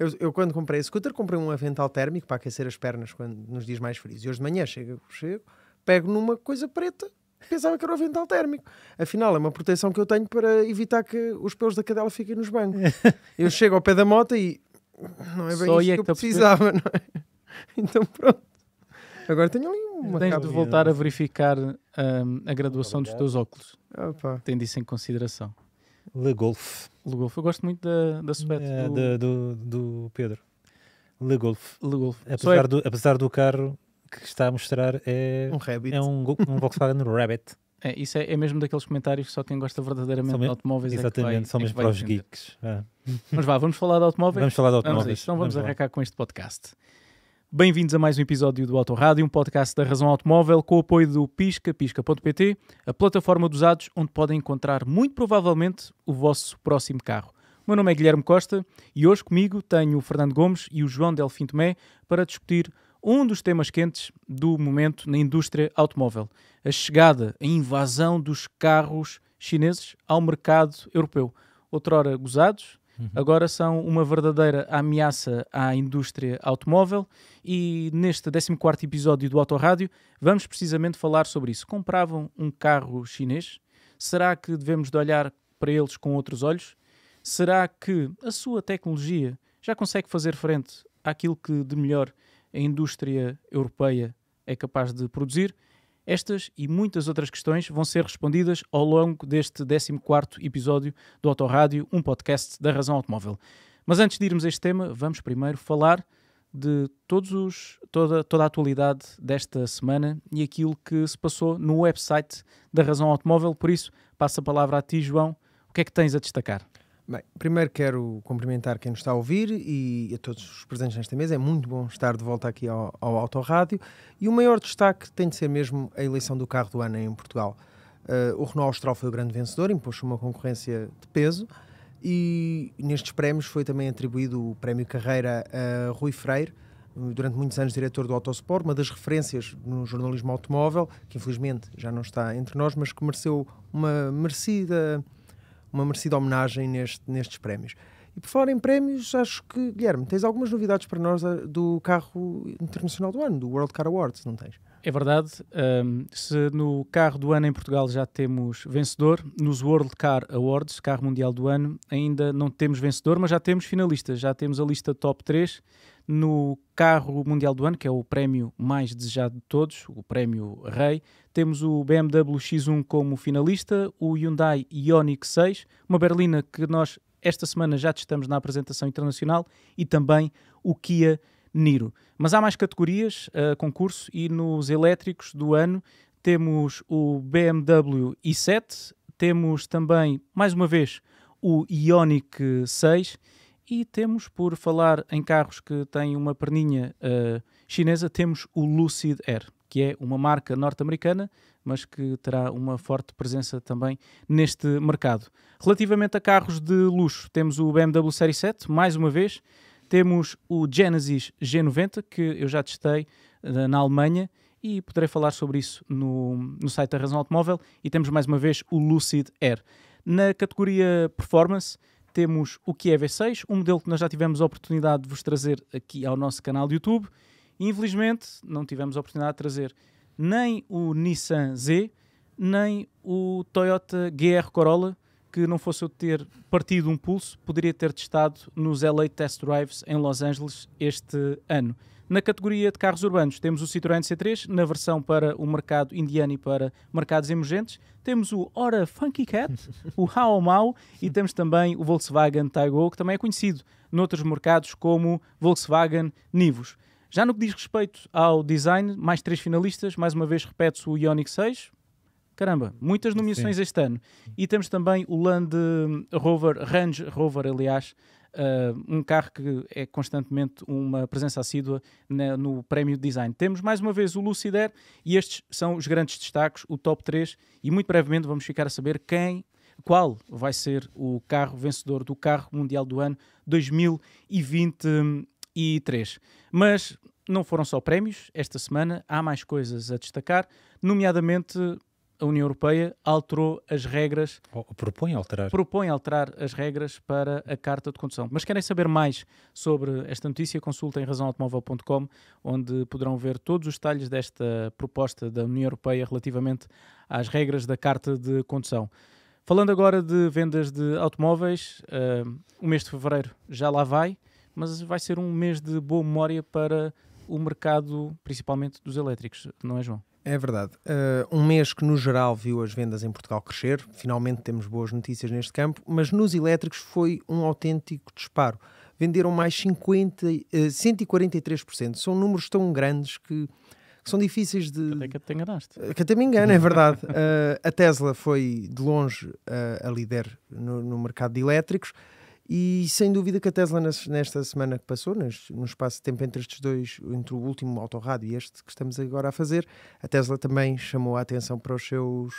Eu, eu, quando comprei a scooter, comprei um avental térmico para aquecer as pernas quando, nos dias mais frios. E hoje de manhã chego, chego pego numa coisa preta, pensava que era o avental térmico. Afinal, é uma proteção que eu tenho para evitar que os pelos da cadela fiquem nos bancos. Eu chego ao pé da moto e não é bem Só isso é que eu tá precisava, não é? Então pronto. Agora tenho ali uma Tens de voltar a verificar um, a graduação dos teus óculos. Opa. Tendo isso em consideração. Le Golf. Le Golf. Eu gosto muito da, da Subete. É, do... do, do Pedro. Le Golf. Le Golf. Apesar, é... do, apesar do carro que está a mostrar é um, Rabbit. É um, um Volkswagen Rabbit. É, isso é, é, mesmo daqueles comentários que só quem gosta verdadeiramente de automóveis é Exatamente, é Exatamente, são mesmo é para os geeks. Ah. Mas vá, vamos falar de automóveis? Vamos falar de automóveis. Então vamos, vamos, vamos arrancar com este podcast. Bem-vindos a mais um episódio do Autorádio, um podcast da Razão Automóvel com o apoio do Pisca, pisca.pt, a plataforma dos dados onde podem encontrar muito provavelmente o vosso próximo carro. O meu nome é Guilherme Costa e hoje comigo tenho o Fernando Gomes e o João Delfim Tomé para discutir um dos temas quentes do momento na indústria automóvel, a chegada, a invasão dos carros chineses ao mercado europeu. Outrora gozados, Uhum. Agora são uma verdadeira ameaça à indústria automóvel e neste 14 episódio do Autorádio vamos precisamente falar sobre isso. Compravam um carro chinês? Será que devemos de olhar para eles com outros olhos? Será que a sua tecnologia já consegue fazer frente àquilo que de melhor a indústria europeia é capaz de produzir? Estas e muitas outras questões vão ser respondidas ao longo deste 14º episódio do Autorádio, um podcast da Razão Automóvel. Mas antes de irmos a este tema, vamos primeiro falar de todos os, toda, toda a atualidade desta semana e aquilo que se passou no website da Razão Automóvel. Por isso, passo a palavra a ti, João. O que é que tens a destacar? Bem, primeiro quero cumprimentar quem nos está a ouvir e a todos os presentes nesta mesa. É muito bom estar de volta aqui ao, ao Autorádio. E o maior destaque tem de ser mesmo a eleição do carro do ano em Portugal. Uh, o Renault Austral foi o grande vencedor, impôs uma concorrência de peso e nestes prémios foi também atribuído o prémio Carreira a Rui Freire, durante muitos anos diretor do Autosport, uma das referências no jornalismo automóvel, que infelizmente já não está entre nós, mas que mereceu uma merecida uma merecida homenagem neste, nestes prémios. E por falar em prémios, acho que, Guilherme, tens algumas novidades para nós ah, do carro internacional do ano, do World Car Awards, não tens? É verdade. Um, se no carro do ano em Portugal já temos vencedor, nos World Car Awards, carro mundial do ano, ainda não temos vencedor, mas já temos finalistas. Já temos a lista top 3 no carro mundial do ano, que é o prémio mais desejado de todos, o prémio Rei, temos o BMW X1 como finalista, o Hyundai Ioniq 6, uma berlina que nós esta semana já testamos na apresentação internacional e também o Kia Niro. Mas há mais categorias, uh, concurso, e nos elétricos do ano temos o BMW i7, temos também, mais uma vez, o Ioniq 6 e temos, por falar em carros que têm uma perninha uh, chinesa, temos o Lucid Air, que é uma marca norte-americana, mas que terá uma forte presença também neste mercado. Relativamente a carros de luxo, temos o BMW Série 7, mais uma vez, temos o Genesis G90, que eu já testei uh, na Alemanha, e poderei falar sobre isso no, no site da Razão Automóvel, e temos mais uma vez o Lucid Air. Na categoria Performance, temos o que é V6, um modelo que nós já tivemos a oportunidade de vos trazer aqui ao nosso canal de YouTube. Infelizmente, não tivemos a oportunidade de trazer nem o Nissan Z, nem o Toyota GR Corolla, que não fosse eu ter partido um pulso, poderia ter testado nos LA Test Drives em Los Angeles este ano. Na categoria de carros urbanos, temos o Citroën C3 na versão para o mercado indiano e para mercados emergentes. Temos o Ora Funky Cat, o Hao Mau e temos também o Volkswagen Taigo, que também é conhecido noutros mercados como Volkswagen Nivus. Já no que diz respeito ao design, mais três finalistas, mais uma vez repete-se o Ioniq 6. Caramba, muitas nomeações Sim. este ano. E temos também o Land Rover, Range Rover, aliás, uh, um carro que é constantemente uma presença assídua na, no prémio de design. Temos mais uma vez o Lucid Air e estes são os grandes destaques, o top 3, e muito brevemente vamos ficar a saber quem qual vai ser o carro vencedor do carro mundial do ano 2023. Mas não foram só prémios, esta semana há mais coisas a destacar, nomeadamente a União Europeia alterou as regras. Ou propõe alterar. Propõe alterar as regras para a carta de condução. Mas querem saber mais sobre esta notícia? Consultem razãoautomóvel.com, onde poderão ver todos os detalhes desta proposta da União Europeia relativamente às regras da carta de condução. Falando agora de vendas de automóveis, uh, o mês de fevereiro já lá vai, mas vai ser um mês de boa memória para o mercado, principalmente dos elétricos, não é, João? É verdade. Uh, um mês que, no geral, viu as vendas em Portugal crescer. Finalmente temos boas notícias neste campo, mas nos elétricos foi um autêntico disparo. Venderam mais 50, uh, 143%. São números tão grandes que, que são difíceis de. Até que te enganaste. Eh, que até me engano, é verdade. uh, a Tesla foi, de longe, a líder no, no mercado de elétricos. E sem dúvida que a Tesla, nesta semana que passou, no espaço de tempo entre estes dois, entre o último autorrado e este que estamos agora a fazer, a Tesla também chamou a atenção para, os seus,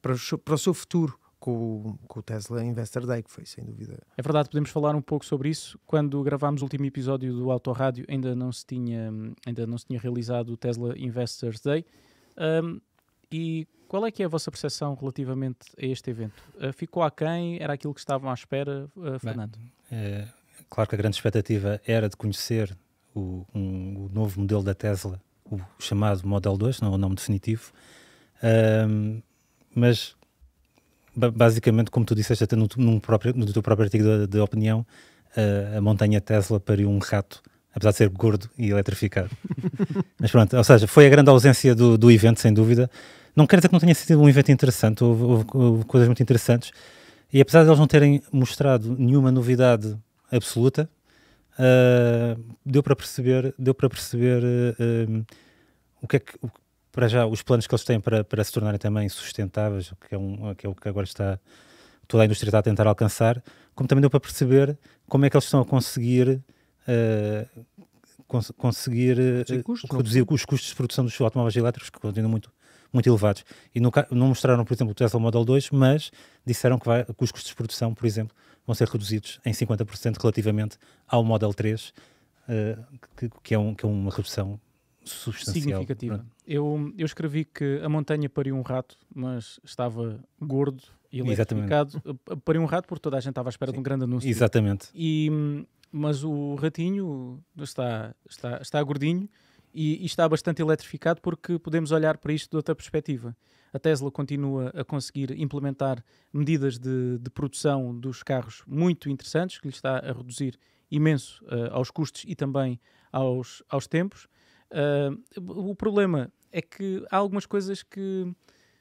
para, o, seu, para o seu futuro com, com, o Tesla Investor Day, que foi sem dúvida. É verdade, podemos falar um pouco sobre isso. Quando gravámos o último episódio do Autorádio, ainda não se tinha, ainda não se tinha realizado o Tesla Investors Day. Um, e qual é que é a vossa percepção relativamente a este evento? Uh, ficou aquém? Era aquilo que estavam à espera, uh, Fernando? Bem, eh, é, claro que a grande expectativa era de conhecer o, um, o novo modelo da Tesla, o chamado Model 2, não é o nome definitivo, mas basicamente, como tu disseste até no, no, próprio, no teu próprio artigo de, de opinião, uh, a montanha Tesla pariu um rato, apesar de ser gordo e eletrificado. Mas pronto, ou seja, foi a grande ausência do, do evento, sem dúvida. Não quer dizer que não tenha sido um evento interessante, houve, houve, houve coisas muito interessantes. E apesar de eles não terem mostrado nenhuma novidade absoluta, uh, deu para perceber, deu para perceber uh, ah, um, ah, o que é que, o, para já, os planos que eles têm para, para se tornarem também sustentáveis, que é, um, que é o que agora está toda a indústria está a tentar alcançar, como também deu para perceber como é que eles estão a conseguir uh, cons conseguir eh, custos, é? reduzir não? os custos de produção dos automóveis elétricos, que continuam muito, muito elevados. E no, não mostraram, por exemplo, o Tesla Model 2, mas disseram que, vai, que os custos de produção, por exemplo, vão ser reduzidos em 50% relativamente ao Model 3, uh, eh, que, que, é um, que, é uma redução substancial. Significativa. Eu, eu, escrevi que a montanha pariu um rato, mas estava gordo e eletrificado. Exatamente. Pariu um rato porque toda a gente estava à espera Sim. de um grande anúncio. Exatamente. E hum, mas o ratinho está, está, está gordinho e, e, está bastante eletrificado porque podemos olhar para isto de outra perspectiva. A Tesla continua a conseguir implementar medidas de, de produção dos carros muito interessantes, que lhe está a reduzir imenso uh, aos custos e também aos, aos tempos. Uh, o problema é que há algumas coisas que,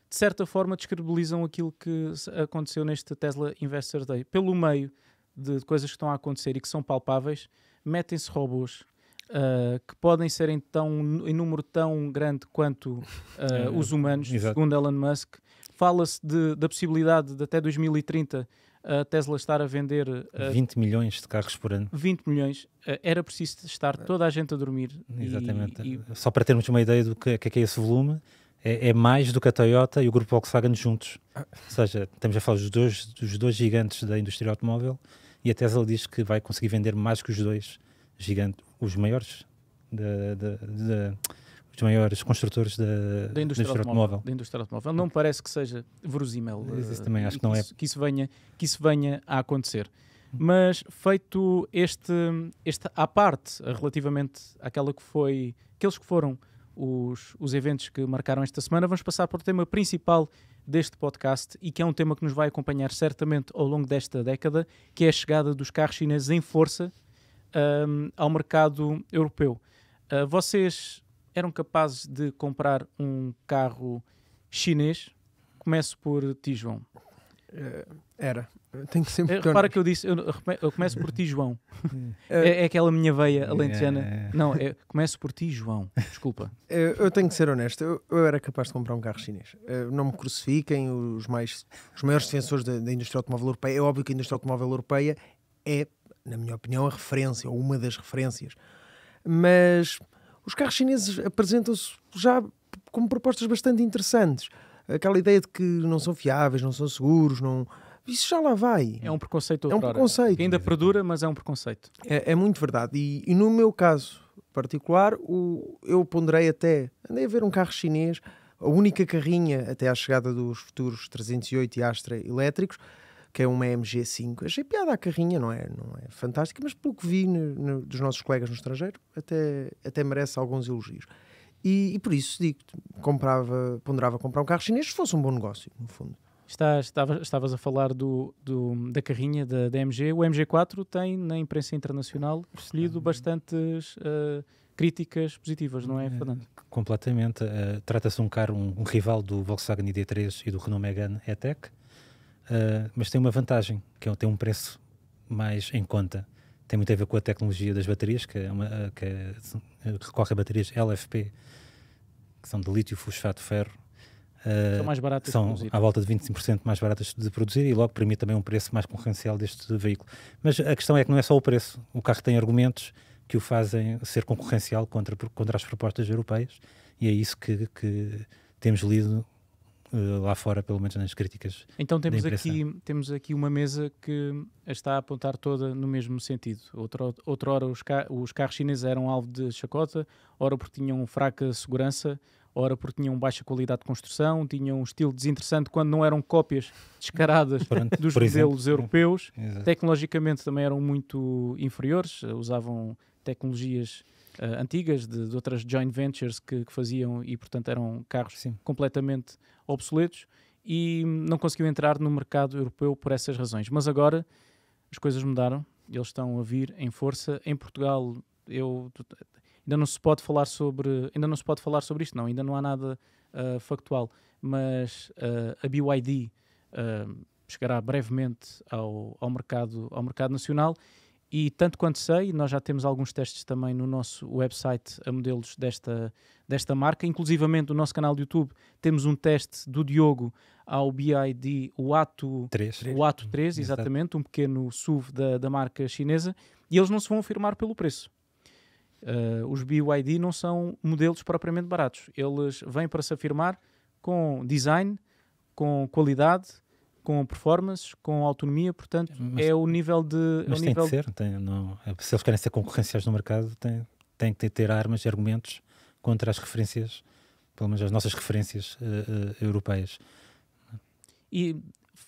de certa forma, descredibilizam aquilo que aconteceu neste Tesla Investor Day. Pelo meio, de coisas que estão a acontecer e que são palpáveis, metem-se robôs uh, que podem ser em, tão, em número tão grande quanto uh, os humanos, Exato. segundo Elon Musk. Fala-se da possibilidade de até 2030 a ah, Tesla estar a vender uh, 20 milhões de carros por ano. 20 milhões. Uh, era preciso estar é. toda a gente a dormir. Exatamente. E, e... Só para termos uma ideia do que, que é, que é esse volume, é, é, mais do que a Toyota e o grupo Volkswagen juntos. Ah. Ou seja, estamos a falar dos dois, dos dois gigantes da indústria automóvel e a Tesla diz que vai conseguir vender mais que os dois gigantes, os maiores os maiores construtores da, indústria, indústria, automóvel. automóvel. Da indústria automóvel. Não parece que seja verosímil. Isso eh, também acho que, não é. Que isso, venha, que isso venha a acontecer. Hum. Mas feito este, este à parte, eh, relativamente àquela que foi, aqueles que foram os, os eventos que marcaram esta semana, vamos passar para o tema principal deste podcast e que é um tema que nos vai acompanhar certamente ao longo desta década, que é a chegada dos carros chineses em força um, ao mercado europeu. Uh, vocês eram capazes de comprar um carro chinês? Começo por ti, João. Uh, era. Tenho sempre eh, Repara que eu disse, eu, eu, começo por ti, João. Eh, é, é aquela minha veia alentejana. Não, é, começo por ti, João. Desculpa. Eu, eh, eu tenho que ser honesto. Eu, eu, era capaz de comprar um carro chinês. não me crucifiquem. Os, mais, os maiores defensores da, da indústria automóvel europeia. É óbvio que a indústria automóvel europeia é, na minha opinião, a referência ou uma das referências. Mas os carros chineses apresentam-se já como propostas bastante interessantes. Aquela ideia de que não são fiáveis, não são seguros, não isso já lá vai. É um preconceito. É um preconceito. Que ainda perdura, mas é um preconceito. É, é muito verdade. E, e, no meu caso particular, o, eu ponderei até. Andei a ver um carro chinês, a única carrinha até à chegada dos futuros 308 e Astra elétricos, que é uma MG5. Achei piada a carrinha, não é, não é fantástica, mas pelo que vi no, no, dos nossos colegas no estrangeiro, até, até merece alguns elogios. E, e por isso digo, comprava, ponderava comprar um carro chinês se fosse um bom negócio, no fundo. Estás, estavas, estavas a falar do, do, da carrinha da, da MG. O MG4 tem, na imprensa internacional, recebido uhum. bastantes uh, críticas positivas, não é, eh, Fernando? completamente. Uh, Trata-se de um carro, um, um, rival do Volkswagen ID3 e do Renault Megane E-Tech, uh, mas tem uma vantagem, que é, ter um preço mais em conta. Tem muito a ver com a tecnologia das baterias, que, é uma, que é, recorre a baterias LFP, que são de lítio fosfato ferro, ah, são mais baratas são de à volta de 25% mais baratas de produzir e logo permite também um preço mais concorrencial deste veículo. Mas a questão é que não é só o preço. O carro tem argumentos que o fazem ser concorrencial contra, contra as propostas europeias e é isso que, que temos lido ah, lá fora, pelo menos nas críticas. Então temos aqui, temos aqui uma mesa que está a apontar toda no mesmo sentido. outra outrora os, os carros chineses eram alvo de chacota, ora porque tinham fraca segurança, ora porque tinham baixa qualidade de construção, tinham um estilo desinteressante quando não eram cópias descaradas Pronto, dos modelos exemplo. europeus. Exato. Tecnologicamente também eram muito inferiores, eh, usavam tecnologias uh, antigas de, de, outras joint ventures que, que, faziam e, portanto, eram carros Sim. completamente obsoletos e não conseguiu entrar no mercado europeu por essas razões. Mas agora as coisas mudaram, eles estão a vir em força. Em Portugal, eu ainda não se pode falar sobre, ainda não se pode falar sobre isto, não, ainda não há nada uh, factual, mas uh, a BYD uh, ah, chegará brevemente ao, ao, mercado, ao mercado nacional e tanto quanto sei, nós já temos alguns testes também no nosso website a modelos desta, desta marca, inclusivamente no nosso canal do YouTube temos um teste do Diogo ao BYD o Ato 3, o Ato 3 exatamente, um pequeno SUV da, da marca chinesa, e eles não se vão firmar pelo preço. Uh, os BYD não são modelos propriamente baratos. Eles vêm para se afirmar com design, com qualidade, com performance, com autonomia, portanto, mas, é o nível de. É mas tem nível... de ser, tem, não, é, se eles querem ser concorrenciais no mercado, tem, tem que ter armas e argumentos contra as referências, pelo menos as nossas referências uh, uh, europeias. E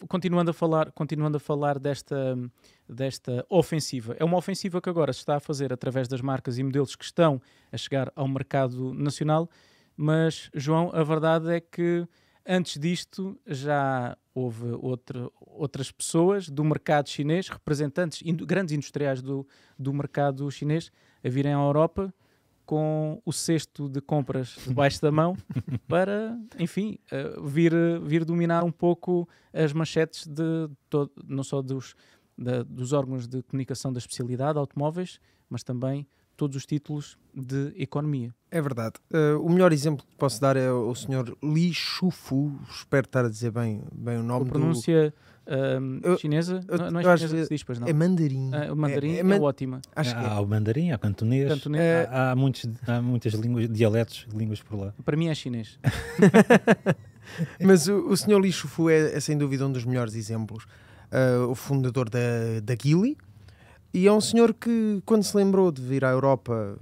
continuando a falar, continuando a falar desta, desta ofensiva, é uma ofensiva que agora se está a fazer através das marcas e modelos que estão a chegar ao mercado nacional, mas João, a verdade é que antes disto já houve outra, outras pessoas do mercado chinês, representantes, grandes industriais do, do mercado chinês, a virem à Europa com o cesto de compras debaixo da mão para, enfim, uh, vir, vir dominar um pouco as manchetes de todo, não só dos, da, dos órgãos de comunicação da especialidade, automóveis, mas também todos os títulos de economia. É verdade. Uh, o melhor exemplo que posso dar é o, senhor Li Shufu, espero estar a dizer bem, bem o nome o pronúncia, do um, chinesa? Eu, não, não é chinesa que se diz, pois não. É mandarim. Ah, o mandarim é, é, é ótima. Acho há, ah, há é. o mandarim, há o cantonês. cantonês. É... Há, há, muitos, há muitas línguas, dialetos, línguas por lá. Para mim é chinês. Mas o, o senhor Li Shufu é, é, sem dúvida um dos melhores exemplos. Uh, o fundador da, da Gili. E é um senhor que, quando se lembrou de vir à Europa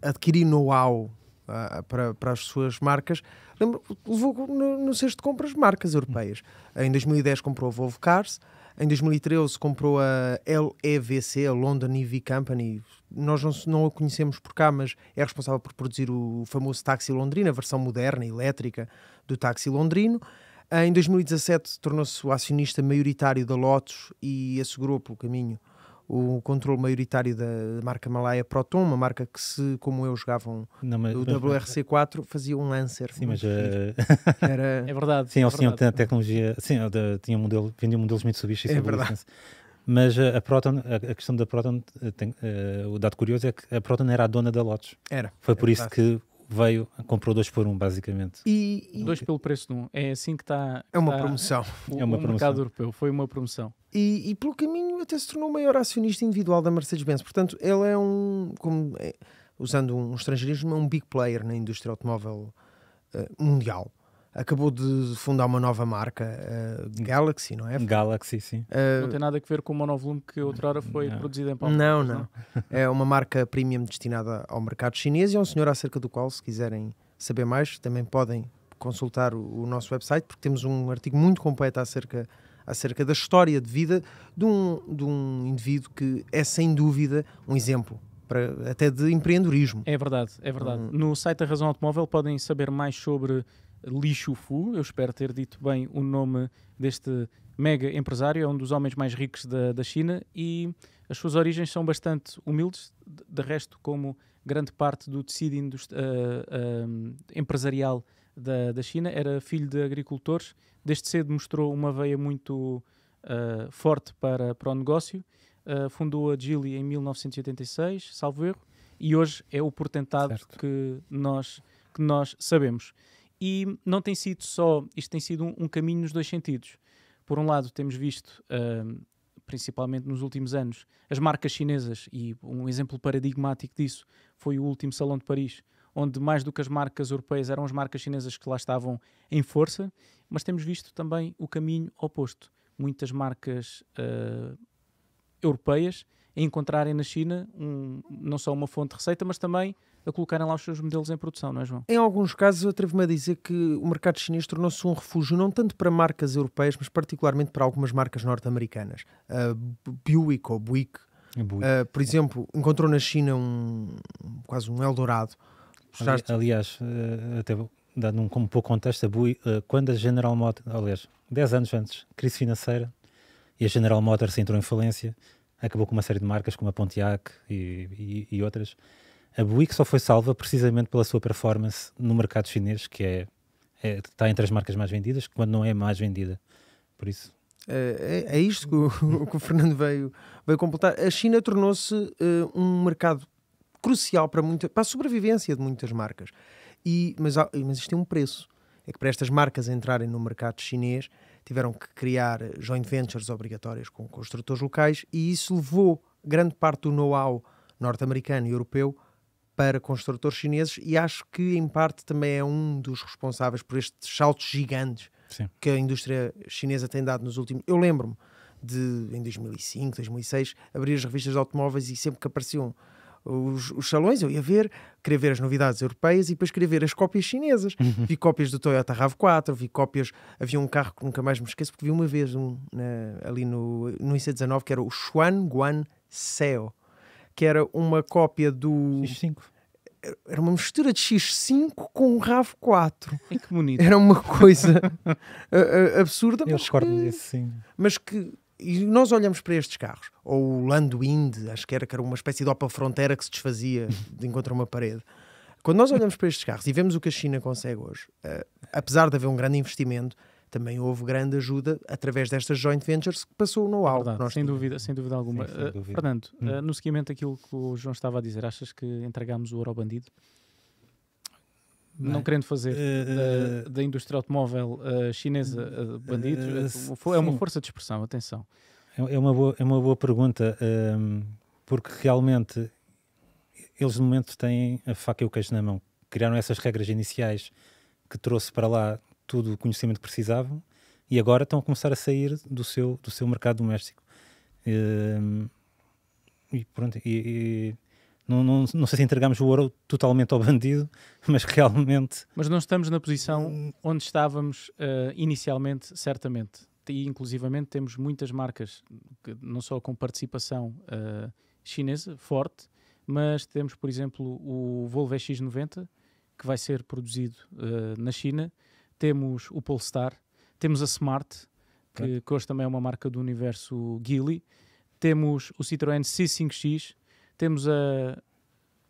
adquirir know-how ah, para, para as suas marcas. Lembro, levou no, no de compras marcas europeias. Em 2010 comprou a Volvo Cars, em 2013 comprou a LEVC, a London EV Company. Nós não, não a conhecemos por cá, mas é responsável por produzir o famoso táxi londrino, a versão moderna, elétrica do táxi londrino. Em 2017 tornou-se o acionista maioritário da Lotus e assegurou pelo caminho o controle maioritário da marca Malaya Proton, uma marca que se, como eu, jogavam não, mas, o WRC4, fazia um Lancer. Sim, mas... Uh... Era... É verdade. Sim, é eles tinham a tecnologia... Sim, eh, tinha um modelo, vendiam modelos Mitsubishi. É verdade. Licença. Mas eh, a Proton, a questão da Proton, tem, uh, o dado curioso é que a Proton era a dona da Lotus. Era. Foi é por verdade. isso que veio, comprou dois por um, basicamente. E, e... Dois pelo preço de um. É assim que está. É uma tá promoção. O, é uma o promoção. mercado europeu. Foi uma promoção. E, e, pelo caminho até se tornou o maior acionista individual da Mercedes-Benz. Portanto, ele é um, como, é, usando um estrangeirismo, é um big player na indústria automóvel uh, mundial acabou de fundar uma nova marca, uh, Galaxy, não é? Galaxy, sim. Uh, não tem nada a ver com o monovolume que outrora foi não. produzido em Palma. Não, não, é uma marca premium destinada ao mercado chinês e é um senhor acerca do qual, se quiserem saber mais, também podem consultar o, o nosso website, porque temos um artigo muito completo acerca acerca da história de vida de um, de um indivíduo que é sem dúvida um exemplo para, até de empreendedorismo. É verdade, é verdade. Um... No site da Razão Automóvel podem saber mais sobre Li Shufu, eu espero ter dito bem o nome deste mega empresário, é um dos homens mais ricos da, da China e as suas origens são bastante humildes, de, de resto, como grande parte do tecido uh, uh, empresarial da, da China, era filho de agricultores, desde cedo mostrou uma veia muito uh, forte para, para o negócio, fundou a Gili em 1986, salvo erro, e hoje é o portentado que nós, que nós sabemos. E não tem sido só, isto tem sido um, um caminho nos dois sentidos. Por um lado, temos visto, uh, principalmente nos últimos anos, as marcas chinesas, e um exemplo paradigmático disso foi o último Salão de Paris, onde mais do que as marcas europeias eram as marcas chinesas que lá estavam em força, mas temos visto também o caminho oposto. Muitas marcas uh, europeias encontrarem na China um, não só uma fonte de receita, mas também a colocarem lá os seus modelos em produção, não é, João? Em alguns casos, eu atrevo-me a dizer que o mercado chinês tornou-se um refúgio, não tanto para marcas europeias, mas particularmente para algumas marcas norte-americanas. A ah, Buick ou Buick, uh, por exemplo, encontrou na China um quase um Eldorado. Ali, aliás, uh, até dando um, um pouco contexto, a Buick, eh, quando a General Motors, aliás, 10 anos antes, crise financeira, e a General Motors entrou em falência, acabou com uma série de marcas como a Pontiac e, e, e outras a Buick só foi salva precisamente pela sua performance no mercado chinês, que é, é está entre as marcas mais vendidas, quando não é mais vendida. Por isso. É, é, é isto que o, que o Fernando veio, veio completar. A China tornou-se uh, um mercado crucial para, muita, para a sobrevivência de muitas marcas. E, mas, há, mas isto tem um preço. É que para estas marcas entrarem no mercado chinês, tiveram que criar joint ventures obrigatórias com construtores locais e isso levou grande parte do know-how norte-americano e europeu para construtores chineses e acho que, em parte, também é um dos responsáveis por estes saltos gigantes Sim. que a indústria chinesa tem dado nos últimos. Eu lembro-me de, em 2005, 2006, abrir as revistas de automóveis e sempre que apareciam os, os, salões, eu ia ver, queria ver as novidades europeias e depois queria ver as cópias chinesas. Uhum. Vi cópias do Toyota RAV4, vi cópias. Havia um carro que nunca mais me esqueço, porque vi uma vez um, ali no, no IC19, que era o Xuan Guan Seo que era uma cópia do. X5. Era uma mistura de X5 com um RAV4. que bonito. Era uma coisa absurda. Eu discordo que... disso, sim. Mas que e nós olhamos para estes carros, ou o Landwind, acho que era, que era uma espécie de Opa Frontera que se desfazia de encontro a uma parede. Quando nós olhamos para estes carros e vemos o que a China consegue hoje, uh, apesar de haver um grande investimento, também houve grande ajuda através destas joint ventures que passou no know É sem, dúvida, sem dúvida alguma. Sim, sem eh, dúvida. Uh, hum. uh, no seguimento daquilo que o João estava a dizer, achas que entregámos o ouro ao bandido? não querendo fazer uh, da, da, indústria automóvel chinesa bandido é uma força de expressão, atenção. É, é uma boa, é uma boa pergunta, um, ehm, porque realmente eles no momento têm a faca e o queijo na mão. Criaram essas regras iniciais que trouxe para lá todo o conhecimento que precisavam e agora estão a começar a sair do seu, do seu mercado doméstico. Ehm, e pronto, e, e não, não, não, sei se entregamos o ouro totalmente ao bandido, mas realmente. Mas não estamos na posição hum. onde estávamos uh, inicialmente, certamente. E, inclusivamente, temos muitas marcas, não só com participação uh, chinesa forte, mas temos, por exemplo, o Volvo X90, que vai ser produzido uh, na China temos o Polestar, temos a Smart, que, que hoje também é uma marca do universo Geely, temos o Citroën C5X, temos a,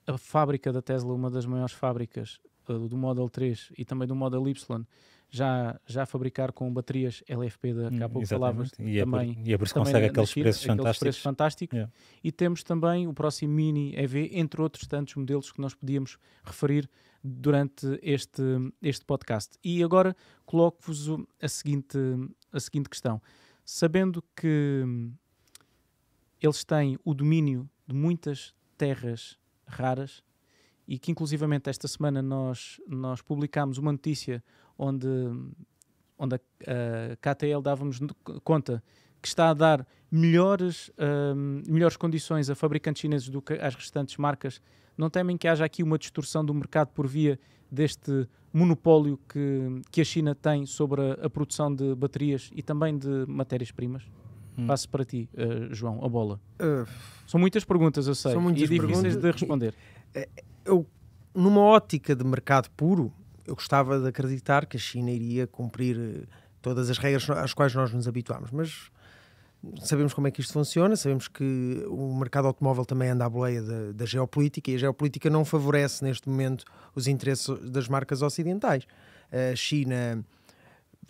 a fábrica da Tesla, uma das maiores fábricas eh, do Model 3 e também do Model Y, já, já fabricar com baterias LFP da hum, capa pouco falavas e é também. Por, e é por isso que consegue aqueles, preços aqueles, fantásticos. preços fantásticos. Yeah. E temos também o próximo Mini EV, entre outros tantos modelos que nós podíamos referir durante este, este podcast. E agora coloco-vos a seguinte, a seguinte questão. Sabendo que eles têm o domínio de muitas terras raras e que inclusivamente esta semana nós, nós publicámos uma notícia onde, onde a, a KTL dávamos conta que está a dar melhores, uh, melhores condições a fabricantes chineses do que às restantes marcas não temem que haja aqui uma distorção do mercado por via deste monopólio que, que a China tem sobre a, a produção de baterias e também de matérias-primas? Hum. Passo para ti, uh, João, a bola. Uh, são muitas perguntas, eu sei, são muitas e difíceis de responder. Eh, eu, numa ótica de mercado puro, eu gostava de acreditar que a China iria cumprir todas as regras às quais nós nos habituámos, mas sabemos como é que isto funciona, sabemos que o mercado automóvel também anda à boleia da, da, geopolítica e a geopolítica não favorece neste momento os interesses das marcas ocidentais. A China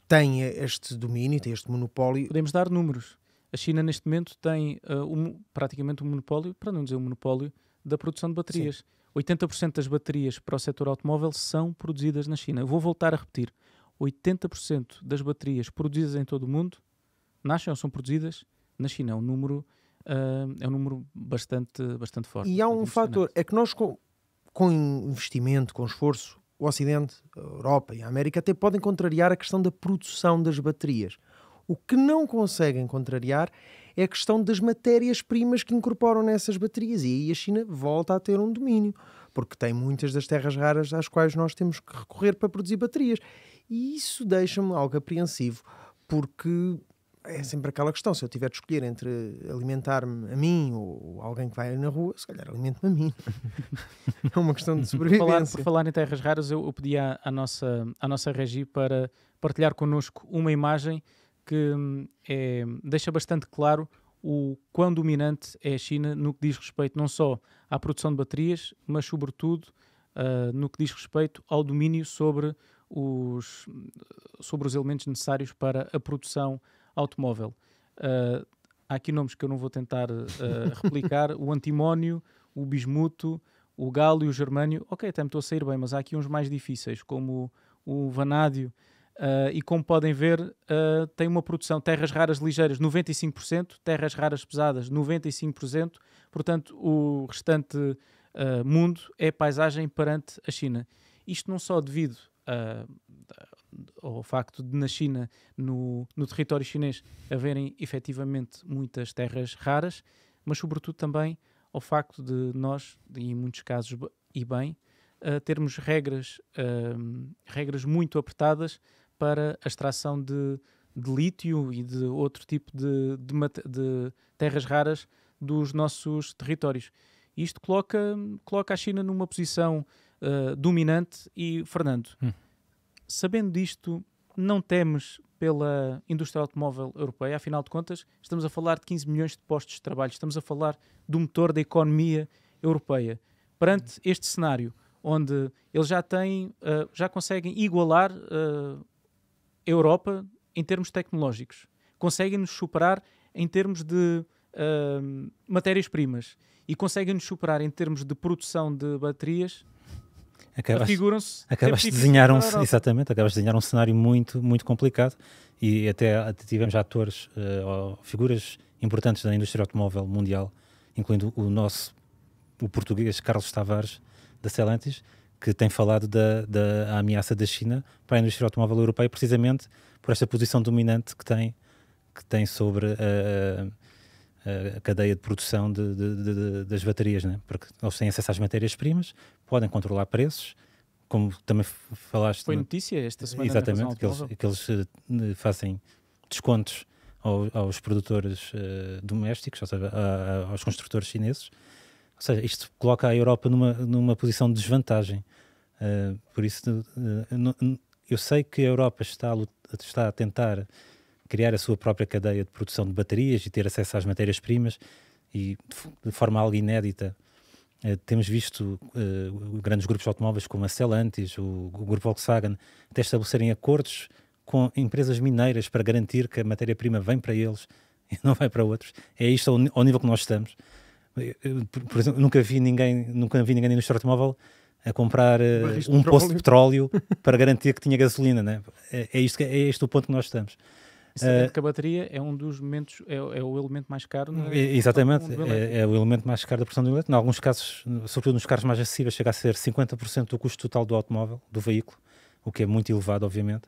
tem este domínio, tem este monopólio. Podemos dar números. A China neste momento tem uh, um, praticamente um monopólio, para não dizer um monopólio, da produção de baterias. Sim. 80% das baterias para o setor automóvel são produzidas na China. Eu vou voltar a repetir. 80% das baterias produzidas em todo o mundo nascem ou são produzidas na China. É um número, uh, é um número bastante, bastante forte. E há um fator, é que nós com, com investimento, com esforço, o Ocidente, a Europa e a América até podem contrariar a questão da produção das baterias. O que não conseguem contrariar é a questão das matérias-primas que incorporam nessas baterias. E aí a China volta a ter um domínio, porque tem muitas das terras raras às quais nós temos que recorrer para produzir baterias. E isso deixa-me algo apreensivo, porque é sempre aquela questão: se eu tiver de escolher entre alimentar-me a mim ou alguém que vai na rua, se calhar alimento-me a mim. é uma questão de sobrevivência. Por falar, por falar em terras raras, eu, eu pedi à, à, nossa, à nossa regi para partilhar connosco uma imagem que hum, é, deixa bastante claro o quão dominante é a China no que diz respeito não só à produção de baterias, mas sobretudo uh, no que diz respeito ao domínio sobre os, sobre os elementos necessários para a produção automóvel. Uh, há aqui nomes que eu não vou tentar uh, replicar: o antimónio, o bismuto, o galo e o germânio. Ok, até me estou a sair bem, mas há aqui uns mais difíceis, como o, vanádio. Uh, e como podem ver, uh, tem uma produção terras raras ligeiras 95%, terras raras pesadas 95%, portanto, o restante uh, mundo é paisagem perante a China. Isto não só devido a ao facto de na China, no, no território chinês, haverem efetivamente muitas terras raras, mas sobretudo também ao facto de nós, em muitos casos e bem, uh, termos regras, uh, regras muito apertadas para a extração de, de lítio e de outro tipo de, de, de, terras raras dos nossos territórios. Isto coloca, coloca a China numa posição uh, dominante e, Fernando, hum sabendo disto, não temes pela indústria automóvel europeia? Afinal de contas, estamos a falar de 15 milhões de postos de trabalho, estamos a falar do motor da economia europeia. Perante uhum. este cenário, onde eles já têm, uh, já conseguem igualar uh, eh, a Europa em termos tecnológicos, conseguem-nos superar em termos de uh, matérias-primas e conseguem-nos superar em termos de produção de baterias Acabas, Afiguram-se. Acabas de desenhar um, exatamente, acabas de desenhar um cenário muito, muito complicado e até, tivemos atores uh, figuras importantes da indústria automóvel mundial, incluindo o nosso, o português Carlos Tavares, da Celantis, que tem falado da, da ameaça da China para a indústria automóvel europeia, precisamente por esta posição dominante que tem, que tem sobre a, a, a cadeia de produção de, de, de, das baterias, né? porque eles têm acesso às matérias-primas, podem controlar preços, como também falaste. Foi notícia esta semana. Exatamente, que eles, que eles eh, fazem descontos aos, aos produtores uh, domésticos, ou seja, a, aos construtores chineses. Ou seja, isto coloca a Europa numa, numa posição de desvantagem. Uh, por isso, eu sei que a Europa está a, está a tentar criar a sua própria cadeia de produção de baterias e ter acesso às matérias-primas e de forma algo inédita eh, temos visto uh, grandes grupos de automóveis como a Celantis, o, o grupo Volkswagen, até estabelecerem acordos com empresas mineiras para garantir que a matéria-prima vem para eles e não vai para outros. É isto ao, ao nível que nós estamos. Eh, por, por, exemplo, nunca vi ninguém, nunca vi ninguém na indústria automóvel a comprar uh, um poço de petróleo para garantir que tinha gasolina, né? É, é, isto, é, é este o ponto que nós estamos. Sabendo uh, que a bateria é um dos momentos, é, é o elemento mais caro. no. exatamente, é, é, o elemento mais caro da produção do elétrico. Em alguns casos, sobretudo nos carros mais acessíveis, chega a ser 50% do custo total do automóvel, do veículo, o que é muito elevado, obviamente.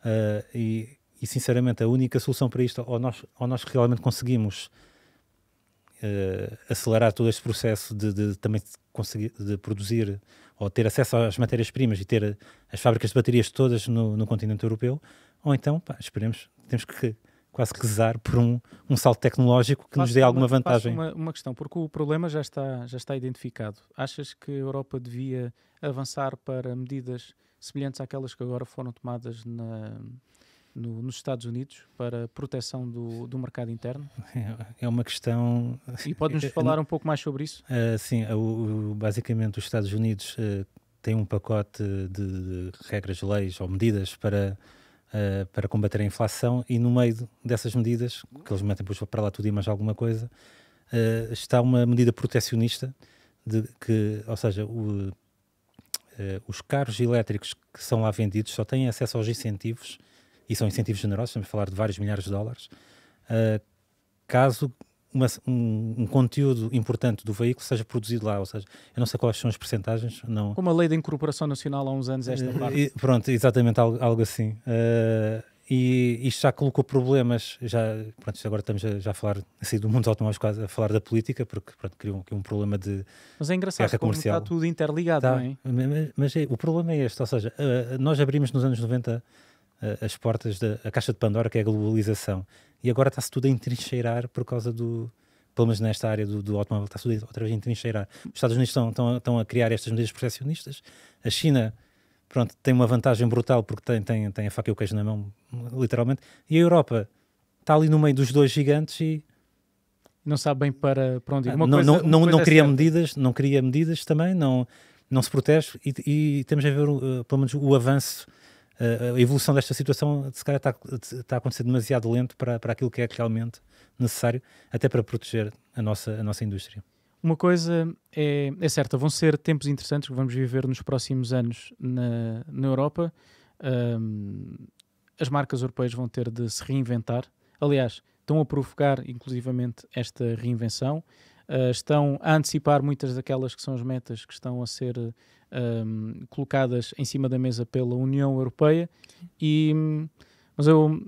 Uh, e, e, sinceramente, a única solução para isto, ou nós, ou nós realmente conseguimos uh, acelerar todo este processo de, de também conseguir de produzir ou ter acesso às matérias-primas e ter as fábricas de baterias todas no, no continente europeu, ou então pá, esperemos temos que quase que rezar por um, um salto tecnológico que nos dê alguma vantagem. Uma, uma, questão, porque o problema já está, já está identificado. Achas que a Europa devia avançar para medidas semelhantes àquelas que agora foram tomadas na, no, nos Estados Unidos para proteção do, do mercado interno? É, uma questão. E pode-nos é, é falar um pouco mais sobre isso? Uh, sim, ah, o, o, basicamente os Estados Unidos uh, têm um pacote de regras, leis ou medidas para uh, para combater a inflação e no meio dessas medidas, que eles metem para lá tudo e mais alguma coisa, uh, está uma medida protecionista de que, ou seja, o, eh, os carros elétricos que são lá vendidos só têm acesso aos incentivos, e são incentivos generosos, estamos a falar de vários milhares de dólares, caso uma, um, um, conteúdo importante do veículo seja produzido lá, ou seja, eu não sei quais são as percentagens, não... Como a lei da incorporação nacional há uns anos esta eh, parte. E, pronto, exatamente, algo, algo assim. Uh, e isto já colocou problemas, já, pronto, agora estamos a, já a falar, assim, do mundo automóveis quase a falar da política, porque, pronto, criou um, um problema de Mas é engraçado como está tudo interligado, tá, não é? Mas, mas é, o problema é este, ou seja, uh, nós abrimos nos anos 90 as portas da a caixa de Pandora, que é a globalização, e agora está-se tudo a entrincheirar por causa do. Pelo menos nesta área do, do automóvel, está tudo outra vez a entrincheirar. Os Estados Unidos estão, estão, estão a criar estas medidas protecionistas. A China pronto, tem uma vantagem brutal porque tem, tem, tem a faca e o queijo na mão, literalmente. E a Europa está ali no meio dos dois gigantes e. Não sabe bem para, para onde ir. Uma ah, não, coisa, não, não, coisa não é cria medidas, não cria medidas também, não, não se protege e, e temos a ver, uh, pelo menos, o avanço eh, a evolução desta situação se calhar está, está a acontecer demasiado lento para, para aquilo que é realmente necessário, até para proteger a nossa, a nossa indústria. Uma coisa é, é certa, vão ser tempos interessantes que vamos viver nos próximos anos na, na Europa. Um, as marcas europeias vão ter de se reinventar. Aliás, estão a provocar inclusivamente esta reinvenção. Uh, estão a antecipar muitas daquelas que são as metas que estão a ser um, colocadas em cima da mesa pela União Europeia. E, hum, mas eu,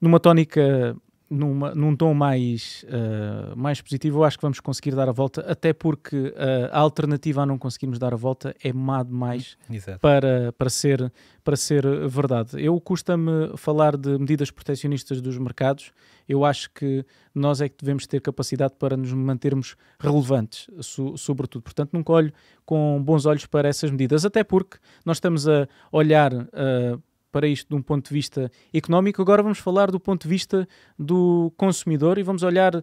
numa tónica numa, num tom mais, uh, mais positivo, eu acho que vamos conseguir dar a volta, até porque uh, a alternativa a não conseguirmos dar a volta é má demais hum, para, para, ser, para ser verdade. Eu custa-me falar de medidas proteccionistas dos mercados, eu acho que nós é que devemos ter capacidade para nos mantermos relevantes, so, sobretudo. Portanto, nunca olho com bons olhos para essas medidas, até porque nós estamos a olhar uh, para isto de um ponto de vista económico, agora vamos falar do ponto de vista do consumidor e vamos olhar uh,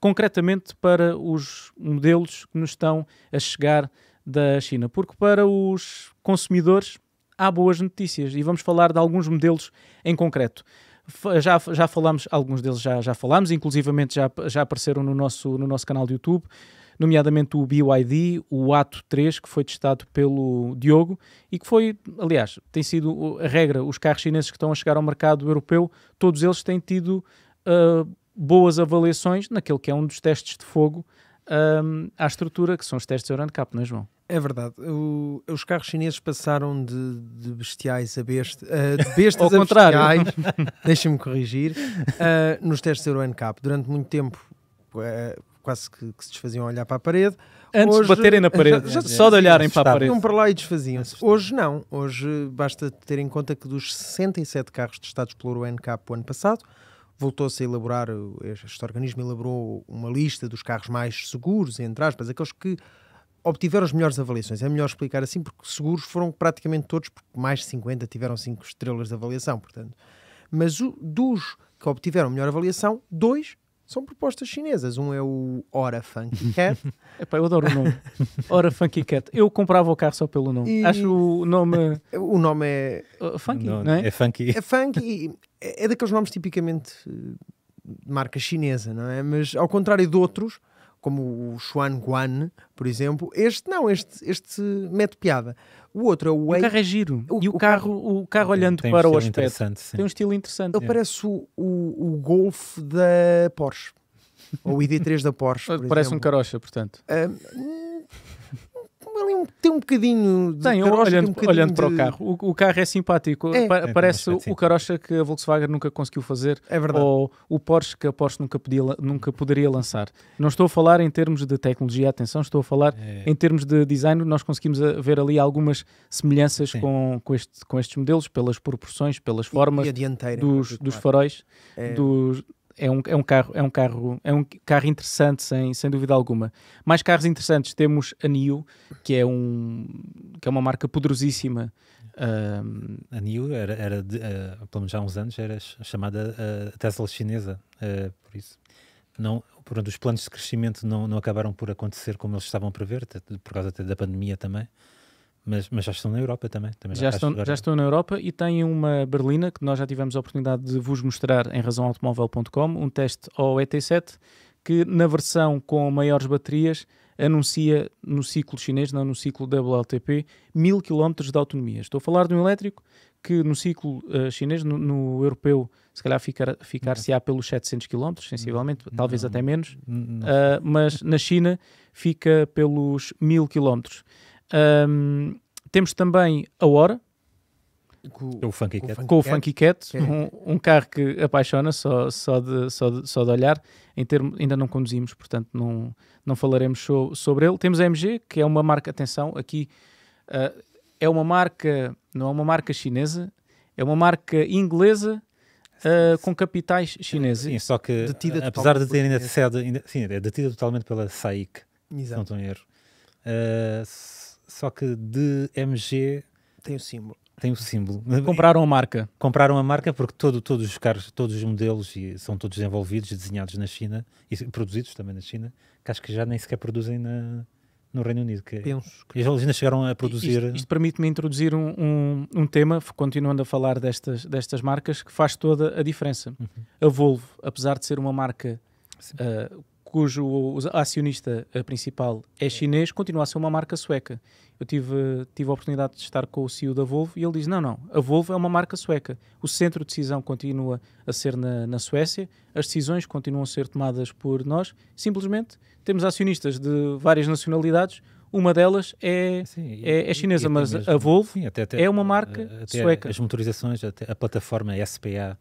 concretamente para os modelos que nos estão a chegar da China. Porque para os consumidores há boas notícias e vamos falar de alguns modelos em concreto. Já, já falámos, alguns deles já, já falámos, inclusivamente já, já apareceram no nosso, no nosso canal de YouTube nomeadamente o BYD, o Ato 3, que foi testado pelo Diogo e que foi, aliás, tem sido a regra, os carros chineses que estão a chegar ao mercado europeu, todos eles têm tido uh, boas avaliações naquele que é um dos testes de fogo uh, à estrutura, que são os testes Euro NCAP, não é, João? É verdade. O, os carros chineses passaram de, de bestiais a besta, uh, de bestas Ao a contrário. bestiais, deixa-me corrigir, uh, nos testes Euro NCAP. Durante muito tempo, uh, quase que, que, se desfaziam a olhar para a parede. Antes Hoje, de baterem na parede, já, só de olharem para a tá. parede. Iam para lá e desfaziam-se. É Hoje não. Hoje basta ter em conta que dos 67 carros testados pelo NK o ano passado, voltou-se a elaborar, este organismo elaborou uma lista dos carros mais seguros, entre aspas, aqueles que obtiveram as melhores avaliações. É melhor explicar assim, porque seguros foram praticamente todos, porque mais de 50 tiveram 5 estrelas de avaliação, portanto. Mas o, dos que obtiveram melhor avaliação, dois são propostas chinesas. Um é o Ora Funky Cat. Epá, eu adoro o nome. Ora Funky Cat. Eu comprava o carro só pelo nome. E... Acho o nome. O nome é. Uh, funky, não, não é? É funky. É funky. É, é daqueles nomes tipicamente de marca chinesa, não é? Mas ao contrário de outros, como o Xuan Guan, por exemplo. Este não, este, este mete piada. O outro é o O carro é giro. O, e o, o carro, carro, o carro olhando para um o aspecto tem um estilo interessante. Ele é. parece o, o, o Golf da Porsche. Ou o ID3 da Porsche. Parece exemplo. um carocha, portanto. Um, ah, ali tem um bocadinho de tem, carocha, olhando, um bocadinho olhando de... para o carro. O, o carro é simpático. É. Pa é, parece o carocha que a Volkswagen nunca conseguiu fazer. É verdade. Ou o Porsche que a Porsche nunca, podia, nunca poderia lançar. Não estou a falar em termos de tecnologia, atenção, estou a falar é. em termos de design. Nós conseguimos eh, ver ali algumas semelhanças com, com, este, com estes modelos, pelas proporções, pelas formas e, e dos, dos faróis, é. dos é um, é um carro é um carro é um carro interessante sem, sem dúvida alguma mais carros interessantes temos a Nio que é um que é uma marca poderosíssima a Nio era, era de, uh, pelo menos há uns anos era chamada uh, Tesla chinesa uh, por isso não pronto, os planos de crescimento não, não acabaram por acontecer como eles estavam a prever por causa da pandemia também mas, mas já estão na Europa também. também já, estão, agora... já estão na Europa e têm uma berlina que nós já tivemos a oportunidade de vos mostrar em razãoautomóvel.com, um teste ao ET7 que na versão com maiores baterias anuncia no ciclo chinês, não no ciclo WLTP, mil km de autonomia. Estou a falar de um elétrico que no ciclo uh, chinês, no, no, europeu, se calhar ficar, se á pelos 700 km, sensivelmente, talvez até menos, uh, mas na China fica pelos mil km. Um, temos também a Hora. Com, o Funky Cat. Com o Funky Cat. Um, um, carro que apaixona só, só, de, só, de, só de olhar. Em termo, ainda não conduzimos, portanto não, não falaremos so, sobre ele. Temos a MG, que é uma marca, atenção, aqui uh, é uma marca, não é uma marca chinesa, é uma marca inglesa Uh, com capitais chineses. Sim, só que detida ah, apesar de ter ainda sede, ainda, sim, é detida totalmente pela SAIC, Exato. se não estou em erro. Uh, só que de MG. Tem o símbolo. Tem o símbolo. Compraram a marca. Compraram a marca porque todo, todos os carros, todos os modelos e são todos desenvolvidos e desenhados na China e produzidos também na China, que acho que já nem sequer produzem na, no Reino Unido. Que é- Penso. Que... Eles ainda chegaram a produzir. Isto, isto permite-me introduzir um, um, um, tema, continuando a falar destas, destas marcas, que faz toda a diferença. Uhum. A Volvo, apesar de ser uma marca uh, cujo acionista principal é, é chinês, continua a ser uma marca sueca. Eu tive, tive a oportunidade de estar com o CEO da Volvo e ele diz: não, não, a Volvo é uma marca sueca. O centro de decisão continua a ser na, na Suécia, as decisões continuam a ser tomadas por nós. Simplesmente temos acionistas de várias nacionalidades, uma delas é, sim, é, é, chinesa, mas mesmo, a Volvo sim, até, até, é uma marca sueca. As motorizações, a plataforma SPA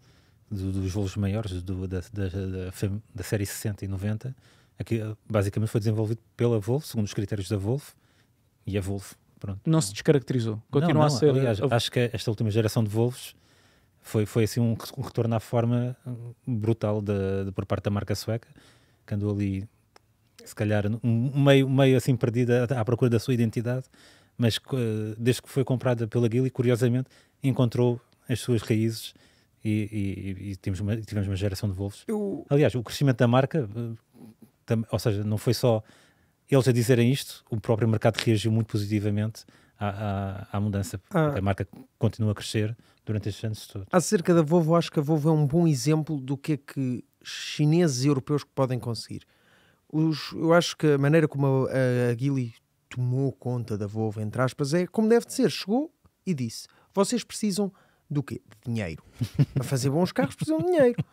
do, dos voos maiores do, da, da, da, da, série 60 e 90, aqui basicamente foi desenvolvido pela Volvo, segundo os critérios da Volvo, e a Volvo, pronto. Não se descaracterizou, continua não, não, a ser... Aliás, a... acho que esta última geração de Volvos foi, foi assim um, retorno à forma brutal de, de, por parte da marca sueca, que andou ali, se calhar, um, meio, meio assim perdida à, procura da sua identidade, mas eh, desde que foi comprada pela Guilherme, curiosamente, encontrou as suas raízes e, e, e tivemos, uma, tivemos uma geração de Wolves. Eu... Aliás, o crescimento da marca, eh, ou seja, não foi só eles a dizerem isto, o próprio mercado reagiu muito positivamente à, à, à mudança. Ah. A marca continua a crescer durante estes anos todos. Acerca da Volvo, acho que a Volvo é um bom exemplo do que é que chineses e europeus podem conseguir. Os, eu acho que a maneira como a, a, a tomou conta da Volvo, entre aspas, é como deve de ser. Chegou e disse: vocês precisam do quê? De dinheiro. Para fazer bons carros precisam de dinheiro.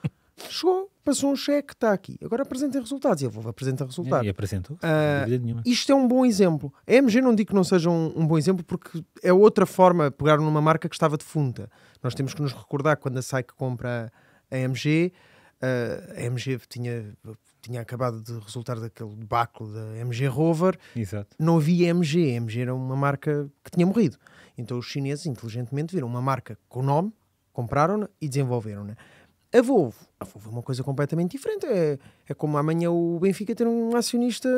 Chegou, passou um cheque, está aqui. Agora apresentem resultados. E eu vou apresentar resultados. E apresentou, uh, ah, Isto é um bom exemplo. A MG não digo que não seja um, um bom exemplo, porque é outra forma, pegaram numa marca que estava defunta. Nós temos que nos recordar quando a SAIC compra a MG, uh, ah, a MG tinha tinha acabado de resultar daquele debacle da MG Rover. Exato. Não havia MG. MG era uma marca que tinha morrido. Então os chineses, inteligentemente, viram uma marca com nome, compraram-na e desenvolveram-na. A Volvo. A Volvo é uma coisa completamente diferente. É, é como amanhã o Benfica ter um acionista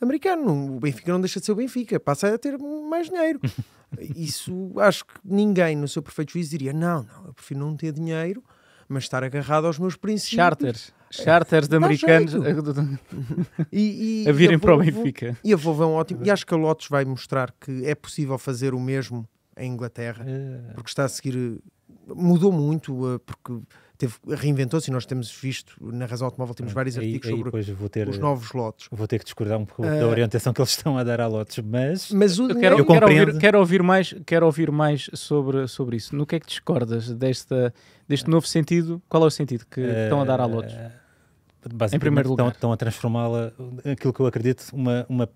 americano. O Benfica não deixa de ser o Benfica, passa a ter mais dinheiro. Isso acho que ninguém, no seu perfeito juízo, diria: não, não, eu prefiro não ter dinheiro mas estar agarrado aos meus princípios. Charters. Charters de americanos e, e, a virem vou, para o Benfica. e a Volvo é um ótimo. E acho que a Lotus vai mostrar que é possível fazer o mesmo em Inglaterra, é. porque está a seguir. Mudou muito, eh, porque reinventou-se e nós temos visto, na Razão Automóvel, temos ah, vários aí, artigos aí sobre ter, os novos lotes. Vou ter que discordar um pouco uh, da orientação que eles estão a dar a lotes, mas mas o, eu quero, eu quero, ouvir, quero, ouvir, mais, quero ouvir mais sobre, sobre isso. No que é que discordas desta, deste novo sentido? Qual é o sentido que, uh, estão a dar a lotes? em primeiro lugar. Estão, estão a transformá-la, aquilo que eu acredito, uma, uma,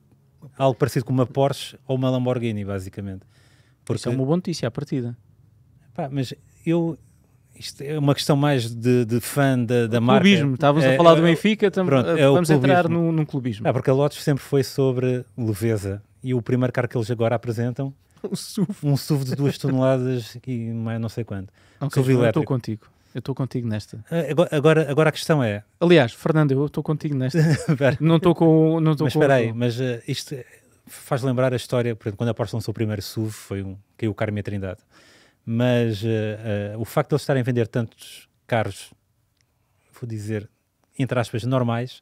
algo parecido com uma Porsche ou uma Lamborghini, basicamente. Porque... Isso é uma boa notícia à partida. Pá, mas eu, isto é uma questão mais de, de fã da, da marca. Clubismo, estávamos é, a falar do é, Benfica, estamos pronto, eh, é vamos entrar num, num clubismo. É porque a Lotus sempre foi sobre leveza e o primeiro carro que eles agora apresentam um SUV, um SUV de duas toneladas e mais não sei quanto. Okay, SUV eu estou contigo. Eu estou contigo nesta. Ah, agora, agora a questão é. Aliás, Fernando, eu estou contigo nesta. não estou com. Não mas espera aí, mas uh, isto faz lembrar a história, por exemplo, quando a Porsche lançou o primeiro SUV, foi um, caiu o Carme Trindade mas uh, uh, o facto de eles estarem a vender tantos carros, vou dizer, entre aspas, normais,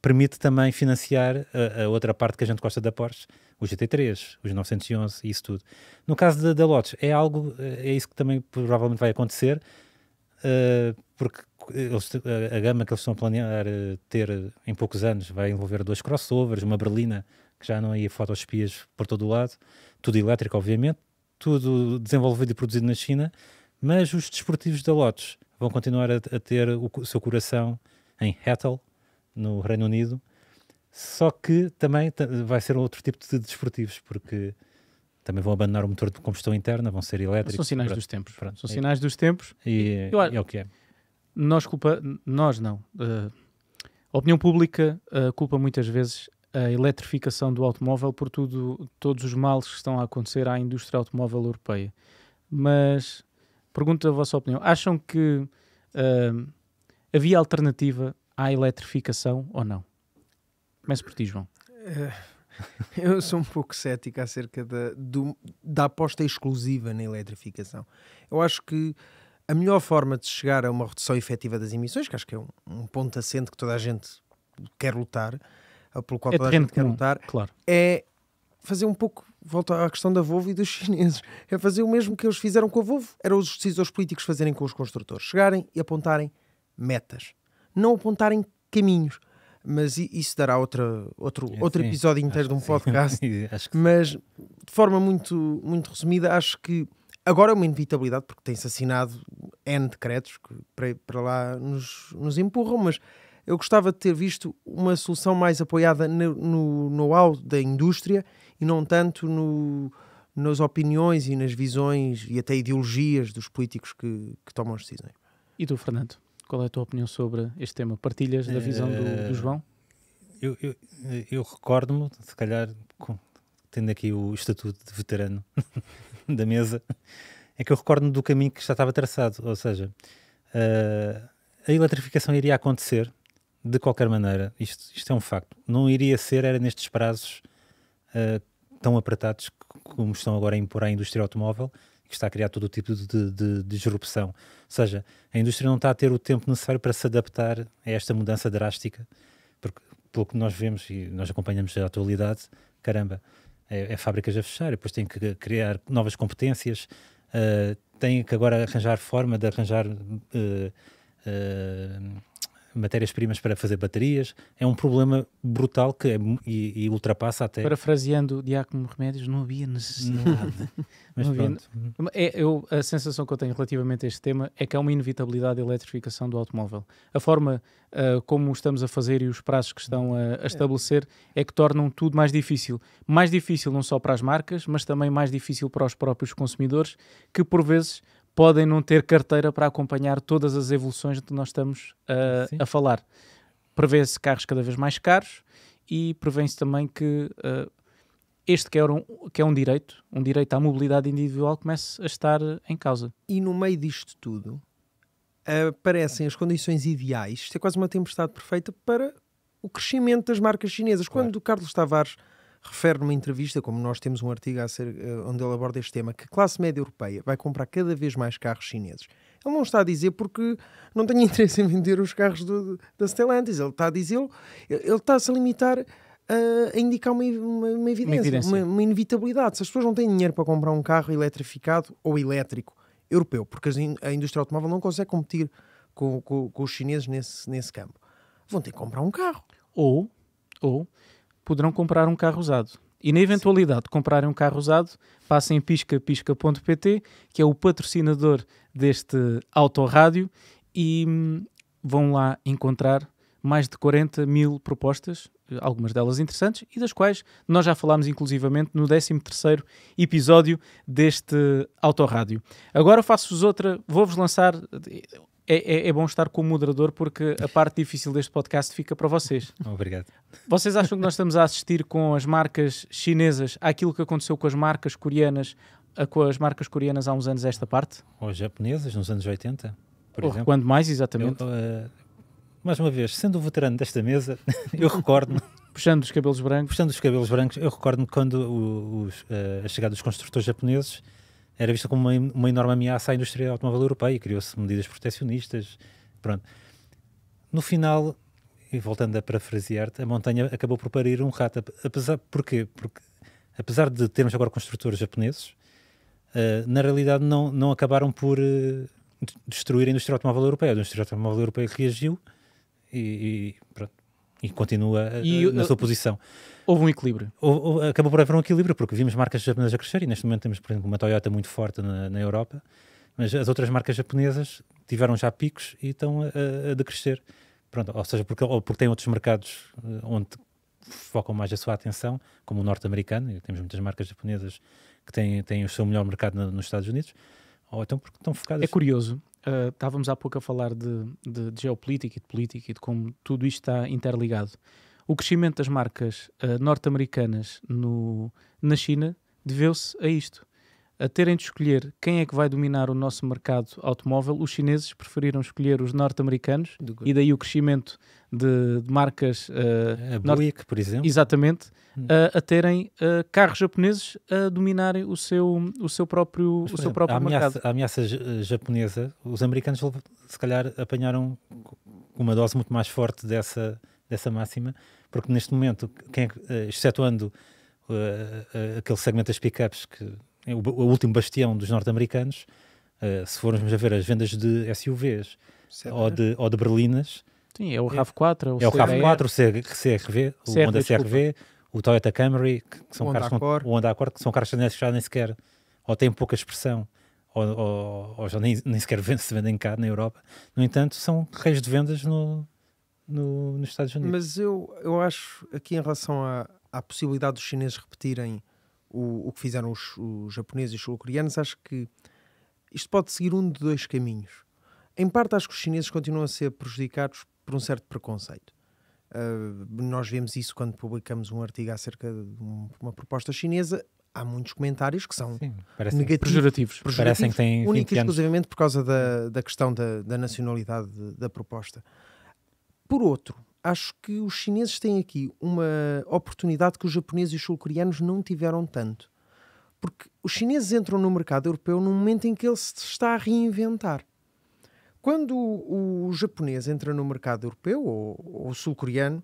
permite também financiar a, eh, a, outra parte que a gente gosta da Porsche, os GT3, os 911 e isso tudo. No caso da, Lotus, é algo, é isso que também provavelmente vai acontecer, uh, porque eles, a, a, gama que eles estão a planear ter em poucos anos vai envolver dois crossovers, uma berlina, que já não ia é fotospias por todo o lado, tudo elétrico, obviamente, tudo desenvolvido e produzido na China, mas os desportivos da Lotus vão continuar a, a ter o, o, seu coração em Hattel, no Reino Unido, só que também vai ser outro tipo de desportivos, porque também vão abandonar o motor de combustão interna, vão ser elétricos. São sinais pronto, dos tempos. Pronto, São sinais dos tempos. E, eu, é o que é. Nós culpa, nós não. Uh, a opinião pública uh, culpa muitas vezes a eletrificação do automóvel por tudo, todos os males que estão a acontecer à indústria automóvel europeia. Mas pergunto a vossa opinião: acham que uh, havia alternativa à eletrificação ou não? Começo por ti, João. Eh, eu sou um pouco cético acerca da, do, da aposta exclusiva na eletrificação. Eu acho que a melhor forma de chegar a uma redução efetiva das emissões, que acho que é um, um ponto assente que toda a gente quer lutar, pelo qual é toda a gente comum, quer lutar, claro. é fazer um pouco, volta à questão da Volvo e dos chineses, é fazer o mesmo que eles fizeram com a Volvo, era os decisores políticos fazerem com os construtores, chegarem e apontarem metas, não apontarem caminhos, mas isso dará outra, outro, é, outro episódio inteiro de um podcast. mas de forma muito, muito resumida, acho que agora é uma inevitabilidade, porque tem-se assinado N decretos que para, para lá nos, nos empurram, mas eu gostava de ter visto uma solução mais apoiada no know-how da indústria e não tanto no, nas opiniões e nas visões e até ideologias dos políticos que, que tomam as decisões. E tu, Fernando, qual é a tua opinião sobre este tema? Partilhas da visão do, do eh, João? Eu, eu, eu recordo-me, se calhar, tendo aqui o estatuto de veterano da mesa, é que eu recordo-me do caminho que já estava traçado, ou seja, uh, a eletrificação iria acontecer de qualquer maneira, isto, isto é um facto, não iria ser, era nestes prazos uh, tão apertados como estão agora a impor à indústria automóvel, que está a criar todo o tipo de, de, de, disrupção. Ou seja, a indústria não está a ter o tempo necessário para se adaptar a esta mudança drástica, porque pelo que nós vemos e nós acompanhamos a atualidade, caramba, é, é fábricas a fechar, depois tem que criar novas competências, uh, eh, tem que agora arranjar forma de arranjar. Uh, uh, matérias-primas para fazer baterias. É um problema brutal que é, e, e, ultrapassa até. Parafraseando o Diácono Remédios, não havia necessidade. Mas não pronto. Havia... É, eu, a sensação que eu tenho relativamente a este tema é que há uma inevitabilidade da eletrificação do automóvel. A forma uh, como estamos a fazer e os prazos que estão a, a estabelecer é que tornam tudo mais difícil. Mais difícil não só para as marcas, mas também mais difícil para os próprios consumidores, que por vezes podem não ter carteira para acompanhar todas as evoluções de que nós estamos ah, a falar. Prevê-se carros cada vez mais caros e prevê-se também que uh, este que é, um, que é um direito, um direito à mobilidade individual, comece a estar em causa. E no meio disto tudo, aparecem as condições ideais, isto é quase uma tempestade perfeita para o crescimento das marcas chinesas. Claro. Quando o Carlos Tavares refere numa entrevista, como nós temos um artigo acerca, eh, onde ele aborda este tema, que a classe média europeia vai comprar cada vez mais carros chineses. Ele não está a dizer porque não tem interesse em vender os carros do, da Stellantis. Ele está a dizê-lo, ele está a se limitar a, indicar uma, uma, uma evidência, uma, evidência. Uma, uma, inevitabilidade. Se as pessoas não têm dinheiro para comprar um carro eletrificado ou elétrico europeu, porque a indústria automóvel não consegue competir com, com, com os chineses nesse, nesse campo, vão ter que comprar um carro. Ou, ou poderão comprar um carro usado. E na eventualidade de comprarem um carro usado, passem piscapisca.pt, que é o patrocinador deste autorádio, e hum, vão lá encontrar mais de 40 mil propostas, algumas delas interessantes, e das quais nós já falámos inclusivamente no 13º episódio deste Autorádio. Agora faço-vos outra, vou-vos lançar é, é, é, bom estar com o moderador porque a parte difícil deste podcast fica para vocês. Obrigado. Vocês acham que nós estamos a assistir com as marcas chinesas àquilo que aconteceu com as marcas coreanas, com as marcas coreanas há uns anos esta parte? Ou japonesas, nos anos 80, por Ou exemplo. Quando mais, exatamente. Eu, uh, mais uma vez, sendo o veterano desta mesa, eu recordo-me... Puxando os cabelos brancos. Puxando os cabelos brancos, eu recordo-me quando o, eh, a chegada dos construtores japoneses era vista como uma, uma enorme ameaça à indústria automóvel europeia, criou-se medidas proteccionistas, pronto. No final, e voltando a parafrasear-te, a montanha acabou por parir um rato, apesar, porquê? Porque apesar de termos agora construtores japoneses, uh, na realidade não, não acabaram por uh, destruir a indústria automóvel europeia, a indústria automóvel europeia reagiu e, e pronto, e continua eh, e, na eu, sua posição. Houve um equilíbrio. Houve, acabou por haver um equilíbrio, porque vimos marcas japonesas a crescer e neste momento temos, por exemplo, uma Toyota muito forte na, na Europa, mas as outras marcas japonesas tiveram já picos e estão a, a decrescer. Pronto, ou seja, porque, ou porque têm outros mercados eh, onde focam mais a sua atenção, como o norte-americano, e temos muitas marcas japonesas que têm, têm o seu melhor mercado nos Estados Unidos, ou então porque estão focadas. É curioso, uh, estávamos há pouco a falar de, de, de geopolítica e de política e de como tudo isto está interligado o crescimento das marcas uh, norte-americanas na China deveu-se a isto. A terem de escolher quem é que vai dominar o nosso mercado automóvel, os chineses preferiram escolher os norte-americanos e daí o crescimento de, de marcas. Uh, a Buick, por exemplo. Exatamente, uh, a terem eh, carros japoneses a dominarem o seu, o seu próprio, Mas, o seu exemplo, próprio a ameaça, mercado. A ameaça japonesa, os americanos se calhar apanharam uma dose muito mais forte dessa, dessa máxima porque neste momento, quem, é eh, excetuando uh, aquele segmento das pickups, que é o, o último bastião dos norte-americanos, uh, se formos a ver as vendas de SUVs é ou de, ou de berlinas. Sim, é o é RAV4, é o, RAV4, o CRV, o Honda CRV, o Toyota Camry, que, são carros o Honda Accord, que são carros que já nem sequer ou têm pouca expressão ou, ou, ou já nem, nem sequer se vendem cá na Europa. No entanto, são reis de vendas no, no, nos Estados Unidos. Mas eu, eu acho, aqui em relação à, à possibilidade dos chineses repetirem o, o que fizeram os, os japoneses e os sul-coreanos, acho que isto pode seguir um de dois caminhos. Em parte, acho que os chineses continuam a ser prejudicados por um certo preconceito. Uh, nós vemos isso quando publicamos um artigo acerca de um, uma proposta chinesa. Há muitos comentários que são Sim, parecem negativos, pejorativos, pejorativos, parecem que têm única e exclusivamente por causa da, da questão da, da nacionalidade de, da proposta. Por outro, acho que os chineses têm aqui uma oportunidade que os japoneses e os sul-coreanos não tiveram tanto. Porque os chineses entram no mercado europeu num momento em que ele se está a reinventar. Quando o, o japonês entra no mercado europeu, ou, ou sul-coreano,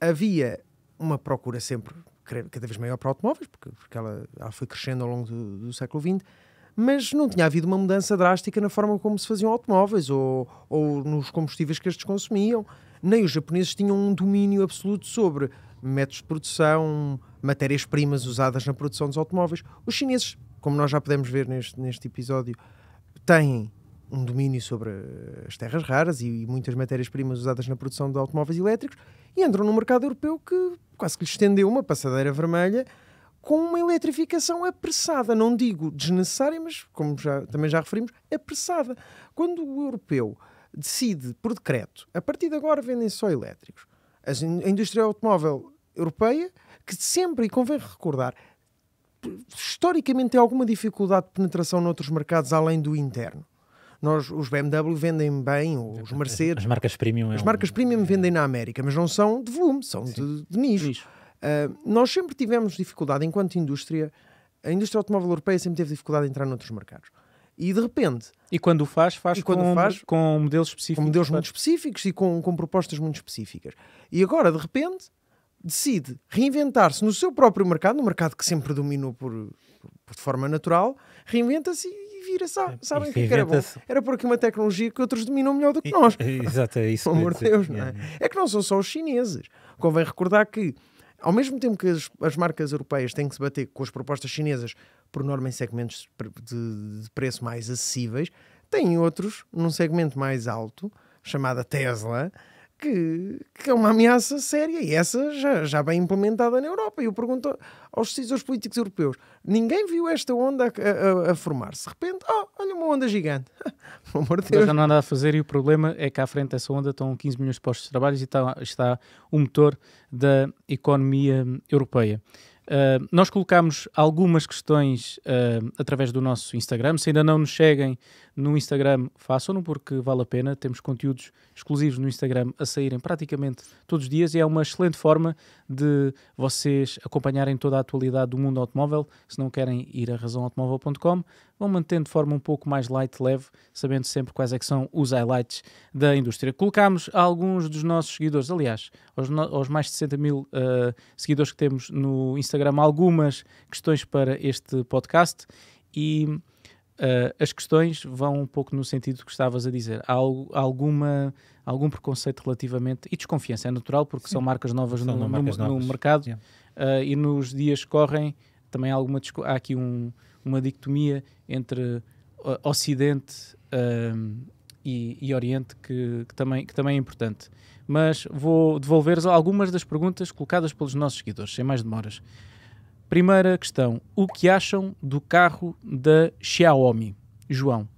havia uma procura sempre cada vez maior para automóveis, porque, porque ela, ela foi crescendo ao longo do, do século XX, mas não tinha havido uma mudança drástica na forma como se faziam automóveis ou, ou nos combustíveis que estes consumiam nem os japoneses tinham um domínio absoluto sobre métodos de produção, matérias-primas usadas na produção dos automóveis. Os chineses, como nós já podemos ver neste, neste episódio, têm um domínio sobre as terras raras e, e muitas matérias-primas usadas na produção de automóveis elétricos e entram no mercado europeu que quase que lhes estendeu uma passadeira vermelha com uma eletrificação apressada, não digo desnecessária, mas como já, também já referimos, apressada. Quando o europeu decide por decreto, a partir de agora vendem-se só elétricos. a indústria automóvel europeia, que sempre, e convém recordar, historicamente tem alguma dificuldade de penetração noutros mercados além do interno. Nós, os BMW vendem bem, os Mercedes. As marcas premium. É as marcas premium é... vendem na América, mas não são de volume, são de, de, nicho. Uh, nós sempre tivemos dificuldade, enquanto indústria, a indústria automóvel europeia sempre teve dificuldade de entrar noutros mercados. E de repente. E quando o faz, faz, e quando com, faz com modelos específicos. Com modelos muito específicos e com, com propostas muito específicas. E agora, de repente, decide reinventar-se no seu próprio mercado, no mercado que sempre dominou por, por de forma natural, reinventa-se e vira, sabe, sabem o que é era bom? Era aqui uma tecnologia que outros dominam melhor do que nós. exato, é isso. Pelo amor de Deus, não é? é? É que não são só os chineses. Convém recordar que ao mesmo tempo que as, as, marcas europeias têm que se bater com as propostas chinesas, por norma em segmentos de, de preço mais acessíveis, têm outros num segmento mais alto, chamada Tesla, que, que é uma ameaça séria e essa já, já bem implementada na Europa. E eu pergunto aos decisores políticos europeus: ninguém viu esta onda a, a, a formar-se. De repente, oh, olha uma onda gigante. Pelo amor de Deus. Já não há nada a fazer e o problema é que à frente dessa onda estão 15 milhões de postos de trabalho e está, está o motor da economia europeia. Ah, nós colocamos algumas questões uh, através do nosso Instagram. Se ainda não nos seguem no Instagram, façam-no porque vale a pena. Temos conteúdos exclusivos no Instagram a saírem praticamente todos os dias e é uma excelente forma de vocês acompanharem toda a atualidade do mundo automóvel. Se não querem ir a razãoautomóvel.com, vão mantendo de forma um pouco mais light, leve, sabendo sempre quais é que são os highlights da indústria. Colocámos alguns dos nossos seguidores, aliás, aos, aos mais de 60 mil uh, seguidores que temos no Instagram, algumas questões para este podcast e uh, as questões vão um pouco no sentido que estavas a dizer. Há alguma algum preconceito relativamente e desconfiança é natural porque Sim. são marcas novas, são no, marcas no, novas. no, mercado yeah. uh, e nos dias que correm também há alguma há aqui um uma dicotomia entre uh, Ocidente um, e, e, Oriente que, que, também, que também é importante. Mas vou devolver algumas das perguntas colocadas pelos nossos seguidores, sem mais demoras. Primeira questão: o que acham do carro da Xiaomi? João.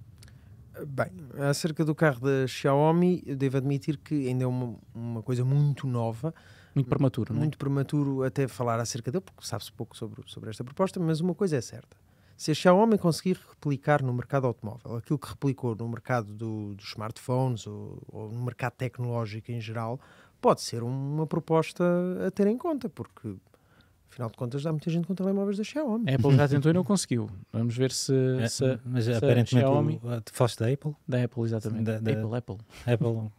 Bem, acerca do carro da Xiaomi, devo admitir que ainda é uma, uma coisa muito nova. Muito prematuro, não é? Muito prematuro até falar acerca dele, porque sabe-se pouco sobre, sobre esta proposta, mas uma coisa é certa. Se a Xiaomi conseguir replicar no mercado automóvel aquilo que replicou no mercado do, dos smartphones ou, ou, no mercado tecnológico em geral, pode ser uma proposta a ter em conta, porque afinal de contas dá muita gente com telemóveis da Xiaomi. A Apple já tentou e não conseguiu. Vamos ver se. É, se mas se aparentemente. Xiaomi... O, da Apple? Da Apple, exatamente. Da, da Apple, Apple. Apple. Uh,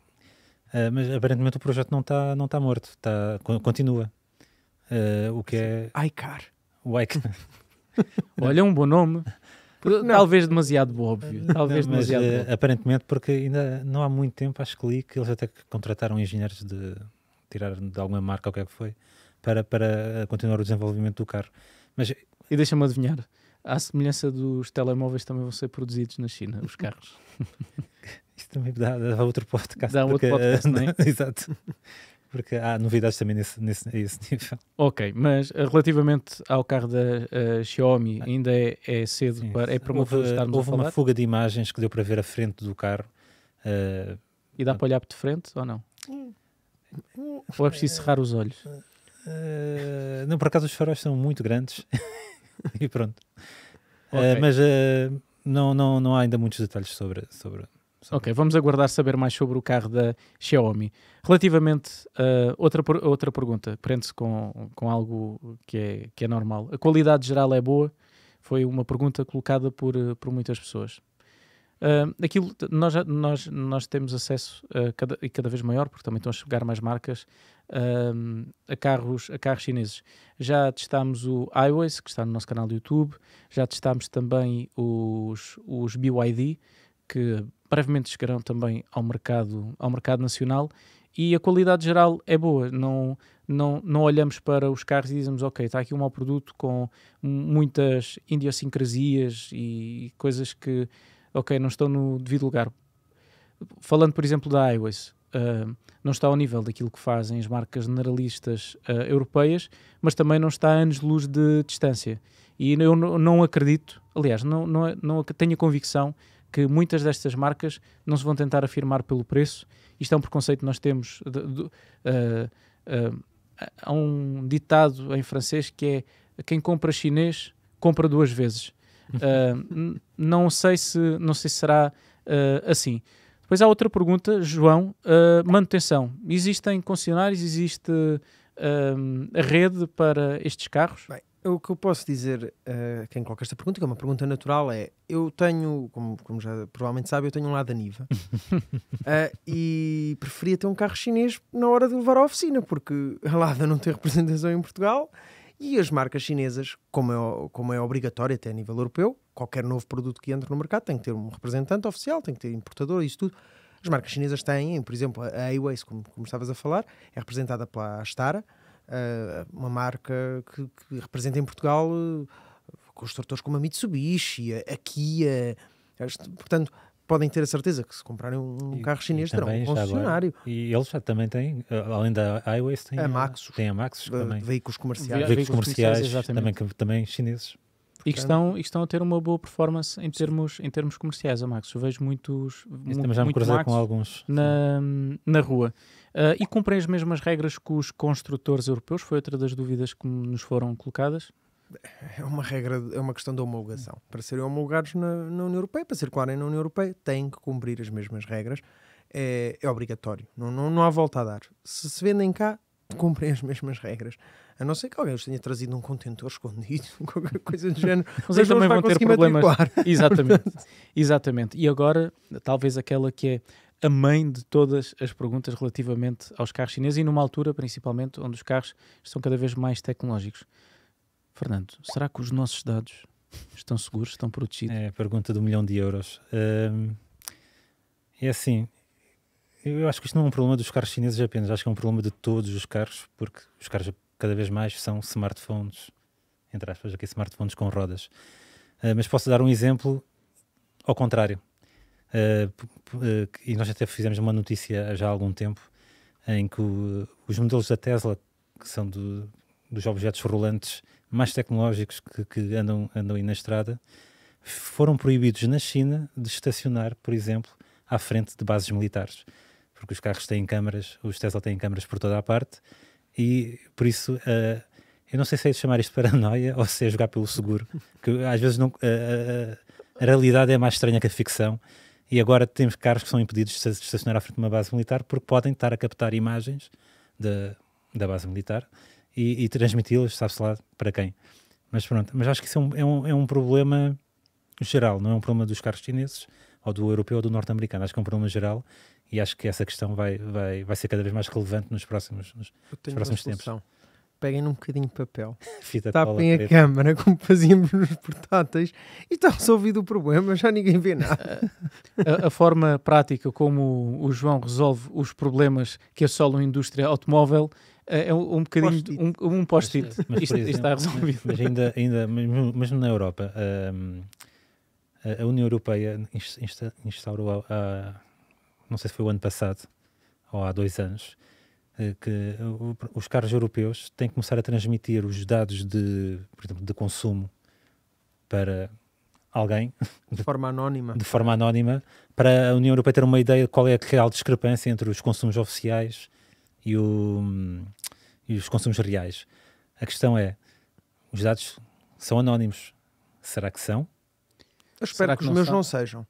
mas aparentemente o projeto não está não tá morto, tá, continua. Uh, o que é. iCar. O iCar. Olha, é um bom nome. Talvez demasiado óbvio. Talvez não, mas, demasiado uh, Aparentemente, porque ainda não há muito tempo, acho que li que eles até contrataram engenheiros de tirar de alguma marca, o que é que foi, para, para continuar o desenvolvimento do carro. Mas... E deixa-me adivinhar, à semelhança dos telemóveis também vão ser produzidos na China, os carros. Isto também dá, dá outro podcast. Dá porque, outro podcast, não é? Exato porque há novidades também nesse, nesse, nesse nível. Ok, mas eh, relativamente ao carro da uh, Xiaomi, ah. ainda é, é cedo Sim, para. É promovido houve, estarmos Houve uma fuga de imagens que deu para ver a frente do carro. Uh, e dá para olhar de frente ou não? Hum. ou é preciso cerrar os olhos? Uh, não, por acaso os faróis são muito grandes e pronto. Okay. mas não, não, não há ainda muitos detalhes sobre. sobre Ok, vamos aguardar saber mais sobre o carro da Xiaomi. Relativamente a outra, outra pergunta, prende-se com, com algo que é, que é normal. A qualidade geral é boa? Foi uma pergunta colocada por, por muitas pessoas. Uh, aquilo, nós, nós, nós temos acesso cada, e cada vez maior, porque também estão a chegar mais marcas, uh, a, carros, a carros chineses. Já testámos o iWays, que está no nosso canal do YouTube, já testámos também os, os BYD, que brevemente chegarão também ao mercado, ao mercado nacional e a qualidade geral é boa. Não, não, não olhamos para os carros e dizemos, ok, está aqui um mau produto com muitas idiosincrasias e coisas que, ok, não estão no devido lugar. Falando, por exemplo, da Highways, uh, não está ao nível daquilo que fazem as marcas generalistas uh, europeias, mas também não está a anos-luz de distância. E eu não acredito, aliás, não, não, não tenho a convicção que muitas destas marcas não se vão tentar afirmar pelo preço. Isto é um preconceito que nós temos. De, de, uh, uh, há um ditado em francês que é quem compra chinês compra duas vezes. Uh, não sei se não sei se será uh, assim. Depois há outra pergunta, João. Uh, manutenção. Existem concessionários? Existe a rede para estes carros? Bem, o que eu posso dizer a uh, eh, quem coloca esta pergunta, que é uma pergunta natural, é: eu tenho, como, como já provavelmente sabe, eu tenho um lado da Niva uh, e preferia ter um carro chinês na hora de levar à oficina, porque a Lada não tem representação em Portugal e as marcas chinesas, como é, como é obrigatório até a nível europeu, qualquer novo produto que entre no mercado tem que ter um representante oficial, tem que ter importador, isso tudo. As marcas chinesas têm, por exemplo, a Airways, como, como estavas a falar, é representada pela Astara eh, uma marca que, que, representa em Portugal eh, construtores como a Mitsubishi, a, Kia. portanto, podem ter a certeza que se comprarem um e, carro chinês terão um concessionário. Agora, e eles já também têm, eh, além da Highways, têm a Maxus. Tem a Maxus também. Veículos comerciais. Veículos, comerciais, comerciais também, também chineses. Portanto, e, que estão, e que estão a ter uma boa performance em termos, em termos comerciais, a Max. Eu vejo muitos. Muito, já me cruzei com alguns. Na, na rua. Uh, e cumprem as mesmas regras que os construtores europeus? Foi outra das dúvidas que nos foram colocadas. É uma regra, é uma questão de homologação. Para serem homologados na, na União Europeia, para circularem na União Europeia, têm que cumprir as mesmas regras. É, é obrigatório, não, não, não há volta a dar. Se se vendem cá, cumprem as mesmas regras. A não ser que alguém os tenha trazido um contentor escondido, qualquer coisa do género. Mas eles também vão ter problemas. Matricular. Exatamente. Exatamente. E agora, talvez aquela que é a mãe de todas as perguntas relativamente aos carros chineses e numa altura, principalmente, onde os carros estão cada vez mais tecnológicos. Fernando, será que os nossos dados estão seguros, estão protegidos? É a pergunta do milhão de euros. Hum, é assim, eu acho que isto não é um problema dos carros chineses apenas, acho que é um problema de todos os carros, porque os carros cada vez mais são smartphones, entre aspas, aqui smartphones com rodas. Uh, mas posso dar um exemplo ao contrário. Uh, e nós até fizemos uma notícia já há algum tempo em que o, os modelos da Tesla, que são do, dos objetos rolantes mais tecnológicos que, que, andam, andam aí na estrada, foram proibidos na China de estacionar, por exemplo, à frente de bases militares. Porque os carros têm câmaras, os Tesla têm câmaras por toda a parte, e por isso uh, eu não sei se é de chamar isto paranoia ou se é jogar pelo seguro, que às vezes não, uh, uh, a realidade é mais estranha que a ficção e agora temos carros que são impedidos de estacionar à frente de uma base militar porque podem estar a captar imagens de, da base militar e, e transmiti-las, sabe-se lá para quem. Mas pronto, mas acho que isso é um, é um, é um problema geral, não é um problema dos carros chineses, ou do europeu ou do norte-americano. Acho que é um problema geral e acho que essa questão vai, vai, vai ser cada vez mais relevante nos próximos, nos, nos próximos tempos. Peguem num bocadinho de papel, tapem a preta. câmara como fazíamos nos portáteis e está resolvido o problema, já ninguém vê nada. a, a, forma prática como o João resolve os problemas que assolam a indústria automóvel eh, é um, um bocadinho post um, um post-it. isto, está resolvido. Mas ainda, ainda mesmo, na Europa, a União Europeia instaurou a, a não sei se foi o ano passado ou há dois anos, eh, que os carros europeus têm que começar a transmitir os dados de, por exemplo, de consumo para alguém de forma anónima de forma anónima para a União Europeia ter uma ideia de qual é a real discrepância entre os consumos oficiais e, o, e os consumos reais a questão é os dados são anónimos será que são eu espero que, que, os não meus são? não sejam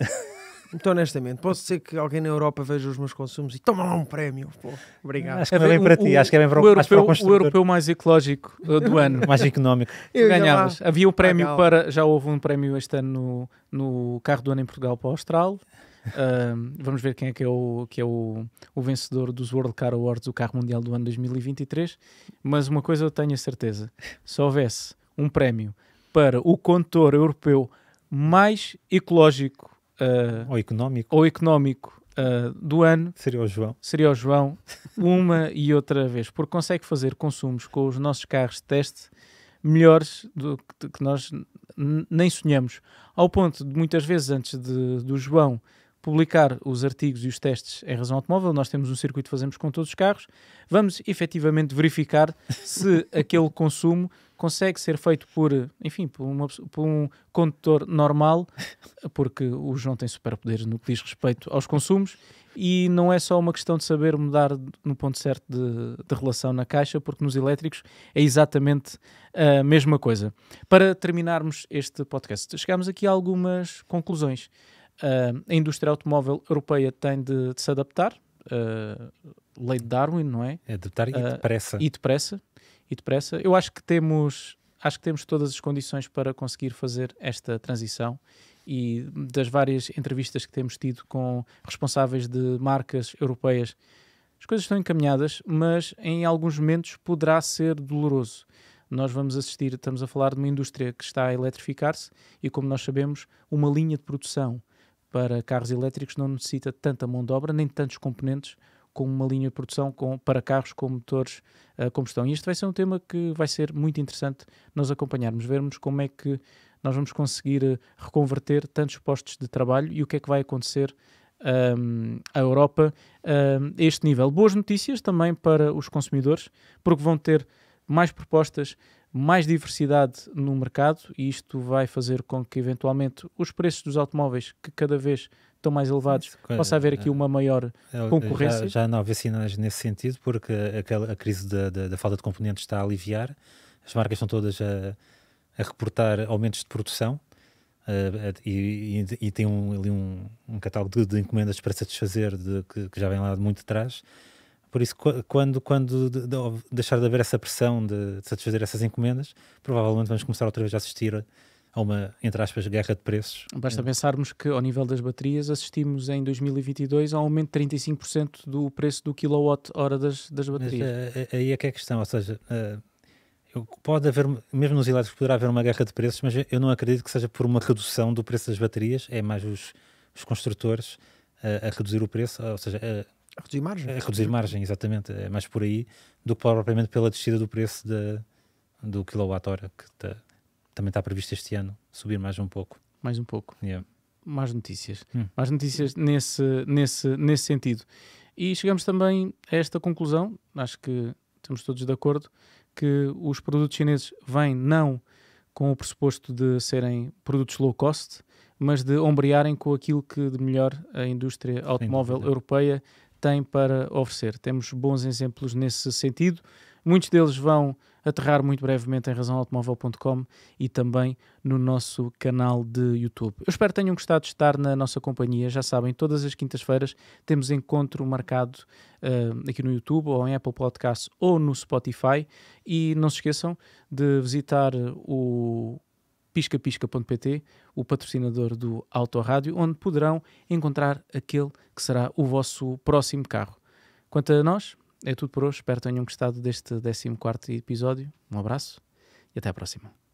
Muito então, honestamente, posso ser que alguém na Europa veja os meus consumos e toma lá um prémio. Pô, obrigado. Acho que é bem o, para ti, acho que é bem para o, o é europeu, para o, o europeu mais ecológico uh, do ano. mais económico. Eu Ganhavas. Havia um prémio para. Já houve um prémio este ano no, no carro do ano em Portugal para o Austral. Uh, vamos ver quem é que é, o, que é o, o vencedor dos World Car Awards, o carro mundial do ano 2023. Mas uma coisa eu tenho a certeza: se houvesse um prémio para o condutor europeu mais ecológico Uh, ou económico. Ou económico uh, do ano. Seria o João. Seria o João, uma e outra vez, porque consegue fazer consumos com os nossos carros de teste melhores do que, que nós nem sonhamos. Ao ponto de muitas vezes antes de, do João publicar os artigos e os testes em razão automóvel, nós temos um circuito que fazemos com todos os carros, vamos efetivamente verificar se aquele consumo consegue ser feito por, enfim, por, uma, por um condutor normal, porque o João tem superpoderes no que diz respeito aos consumos, e não é só uma questão de saber mudar no ponto certo de, de relação na caixa, porque nos elétricos é exatamente a mesma coisa. Para terminarmos este podcast, chegámos aqui a algumas conclusões. Uh, a indústria automóvel europeia tem de, de se adaptar, uh, lei de Darwin, não é? Adaptar é e uh, depressa. E depressa, e depressa. Eu acho que temos, acho que temos todas as condições para conseguir fazer esta transição e das várias entrevistas que temos tido com responsáveis de marcas europeias, as coisas estão encaminhadas, mas em alguns momentos poderá ser doloroso. Nós vamos assistir, estamos a falar de uma indústria que está a eletrificar-se e, como nós sabemos, uma linha de produção para carros elétricos não necessita tanta mão de obra nem tantos componentes como uma linha de produção com, para carros com motores a eh, combustão. E este vai ser um tema que vai ser muito interessante nós acompanharmos, vermos como é que nós vamos conseguir eh, reconverter tantos postos de trabalho e o que é que vai acontecer um, ehm, à Europa um, ehm, a este nível. Boas notícias também para os consumidores, porque vão ter mais propostas mais diversidade no mercado e isto vai fazer com que eventualmente os preços dos automóveis que cada vez estão mais elevados possa haver aqui é, uma maior é, é, concorrência. Já, já não havia sinais nesse sentido porque aquela, a crise da, da, da, falta de componentes está a aliviar, as marcas estão todas a, a reportar aumentos de produção eh, eh, e, e, e, tem um, ali um, um catálogo de, de, encomendas para satisfazer de, que, que já vem lá de muito atrás por isso, quando, quando deixar de haver essa pressão de, satisfazer essas encomendas, provavelmente vamos começar outra vez a assistir a, uma, entre aspas, guerra de preços. Basta é. pensarmos que, ao nível das baterias, assistimos em 2022 a um aumento de 35% do preço do quilowatt-hora das, das baterias. Mas, eh, eh, aí é que é a questão, ou seja, eh, pode haver, mesmo nos elétricos, poderá haver uma guerra de preços, mas eu não acredito que seja por uma redução do preço das baterias, é mais os, os construtores a, a reduzir o preço, ou seja, a reduzir margem. A reduzir margem, exatamente. É mais por aí do que propriamente pela descida do preço de, do quilowatt-hora, que tá, também está previsto este ano subir mais um pouco. Mais um pouco. Yeah. Mais notícias. Hum. Mais notícias nesse, nesse, nesse sentido. E chegamos também a esta conclusão, acho que estamos todos de acordo, que os produtos chineses vêm não com o pressuposto de serem produtos low cost, mas de ombrearem com aquilo que de melhor a indústria automóvel Sim, europeia tem para oferecer. Temos bons exemplos nesse sentido. Muitos deles vão aterrar muito brevemente em razãoautomóvel.com e também no nosso canal de YouTube. Eu espero que tenham gostado de estar na nossa companhia. Já sabem, todas as quintas-feiras temos encontro marcado uh, aqui no YouTube ou em Apple Podcasts ou no Spotify. E não se esqueçam de visitar o piscapisca.pt, o patrocinador do Autorádio, onde poderão encontrar aquele que será o vosso próximo carro. Quanto a nós, é tudo por hoje. Espero que tenham gostado deste 14 episódio. Um abraço e até à próxima.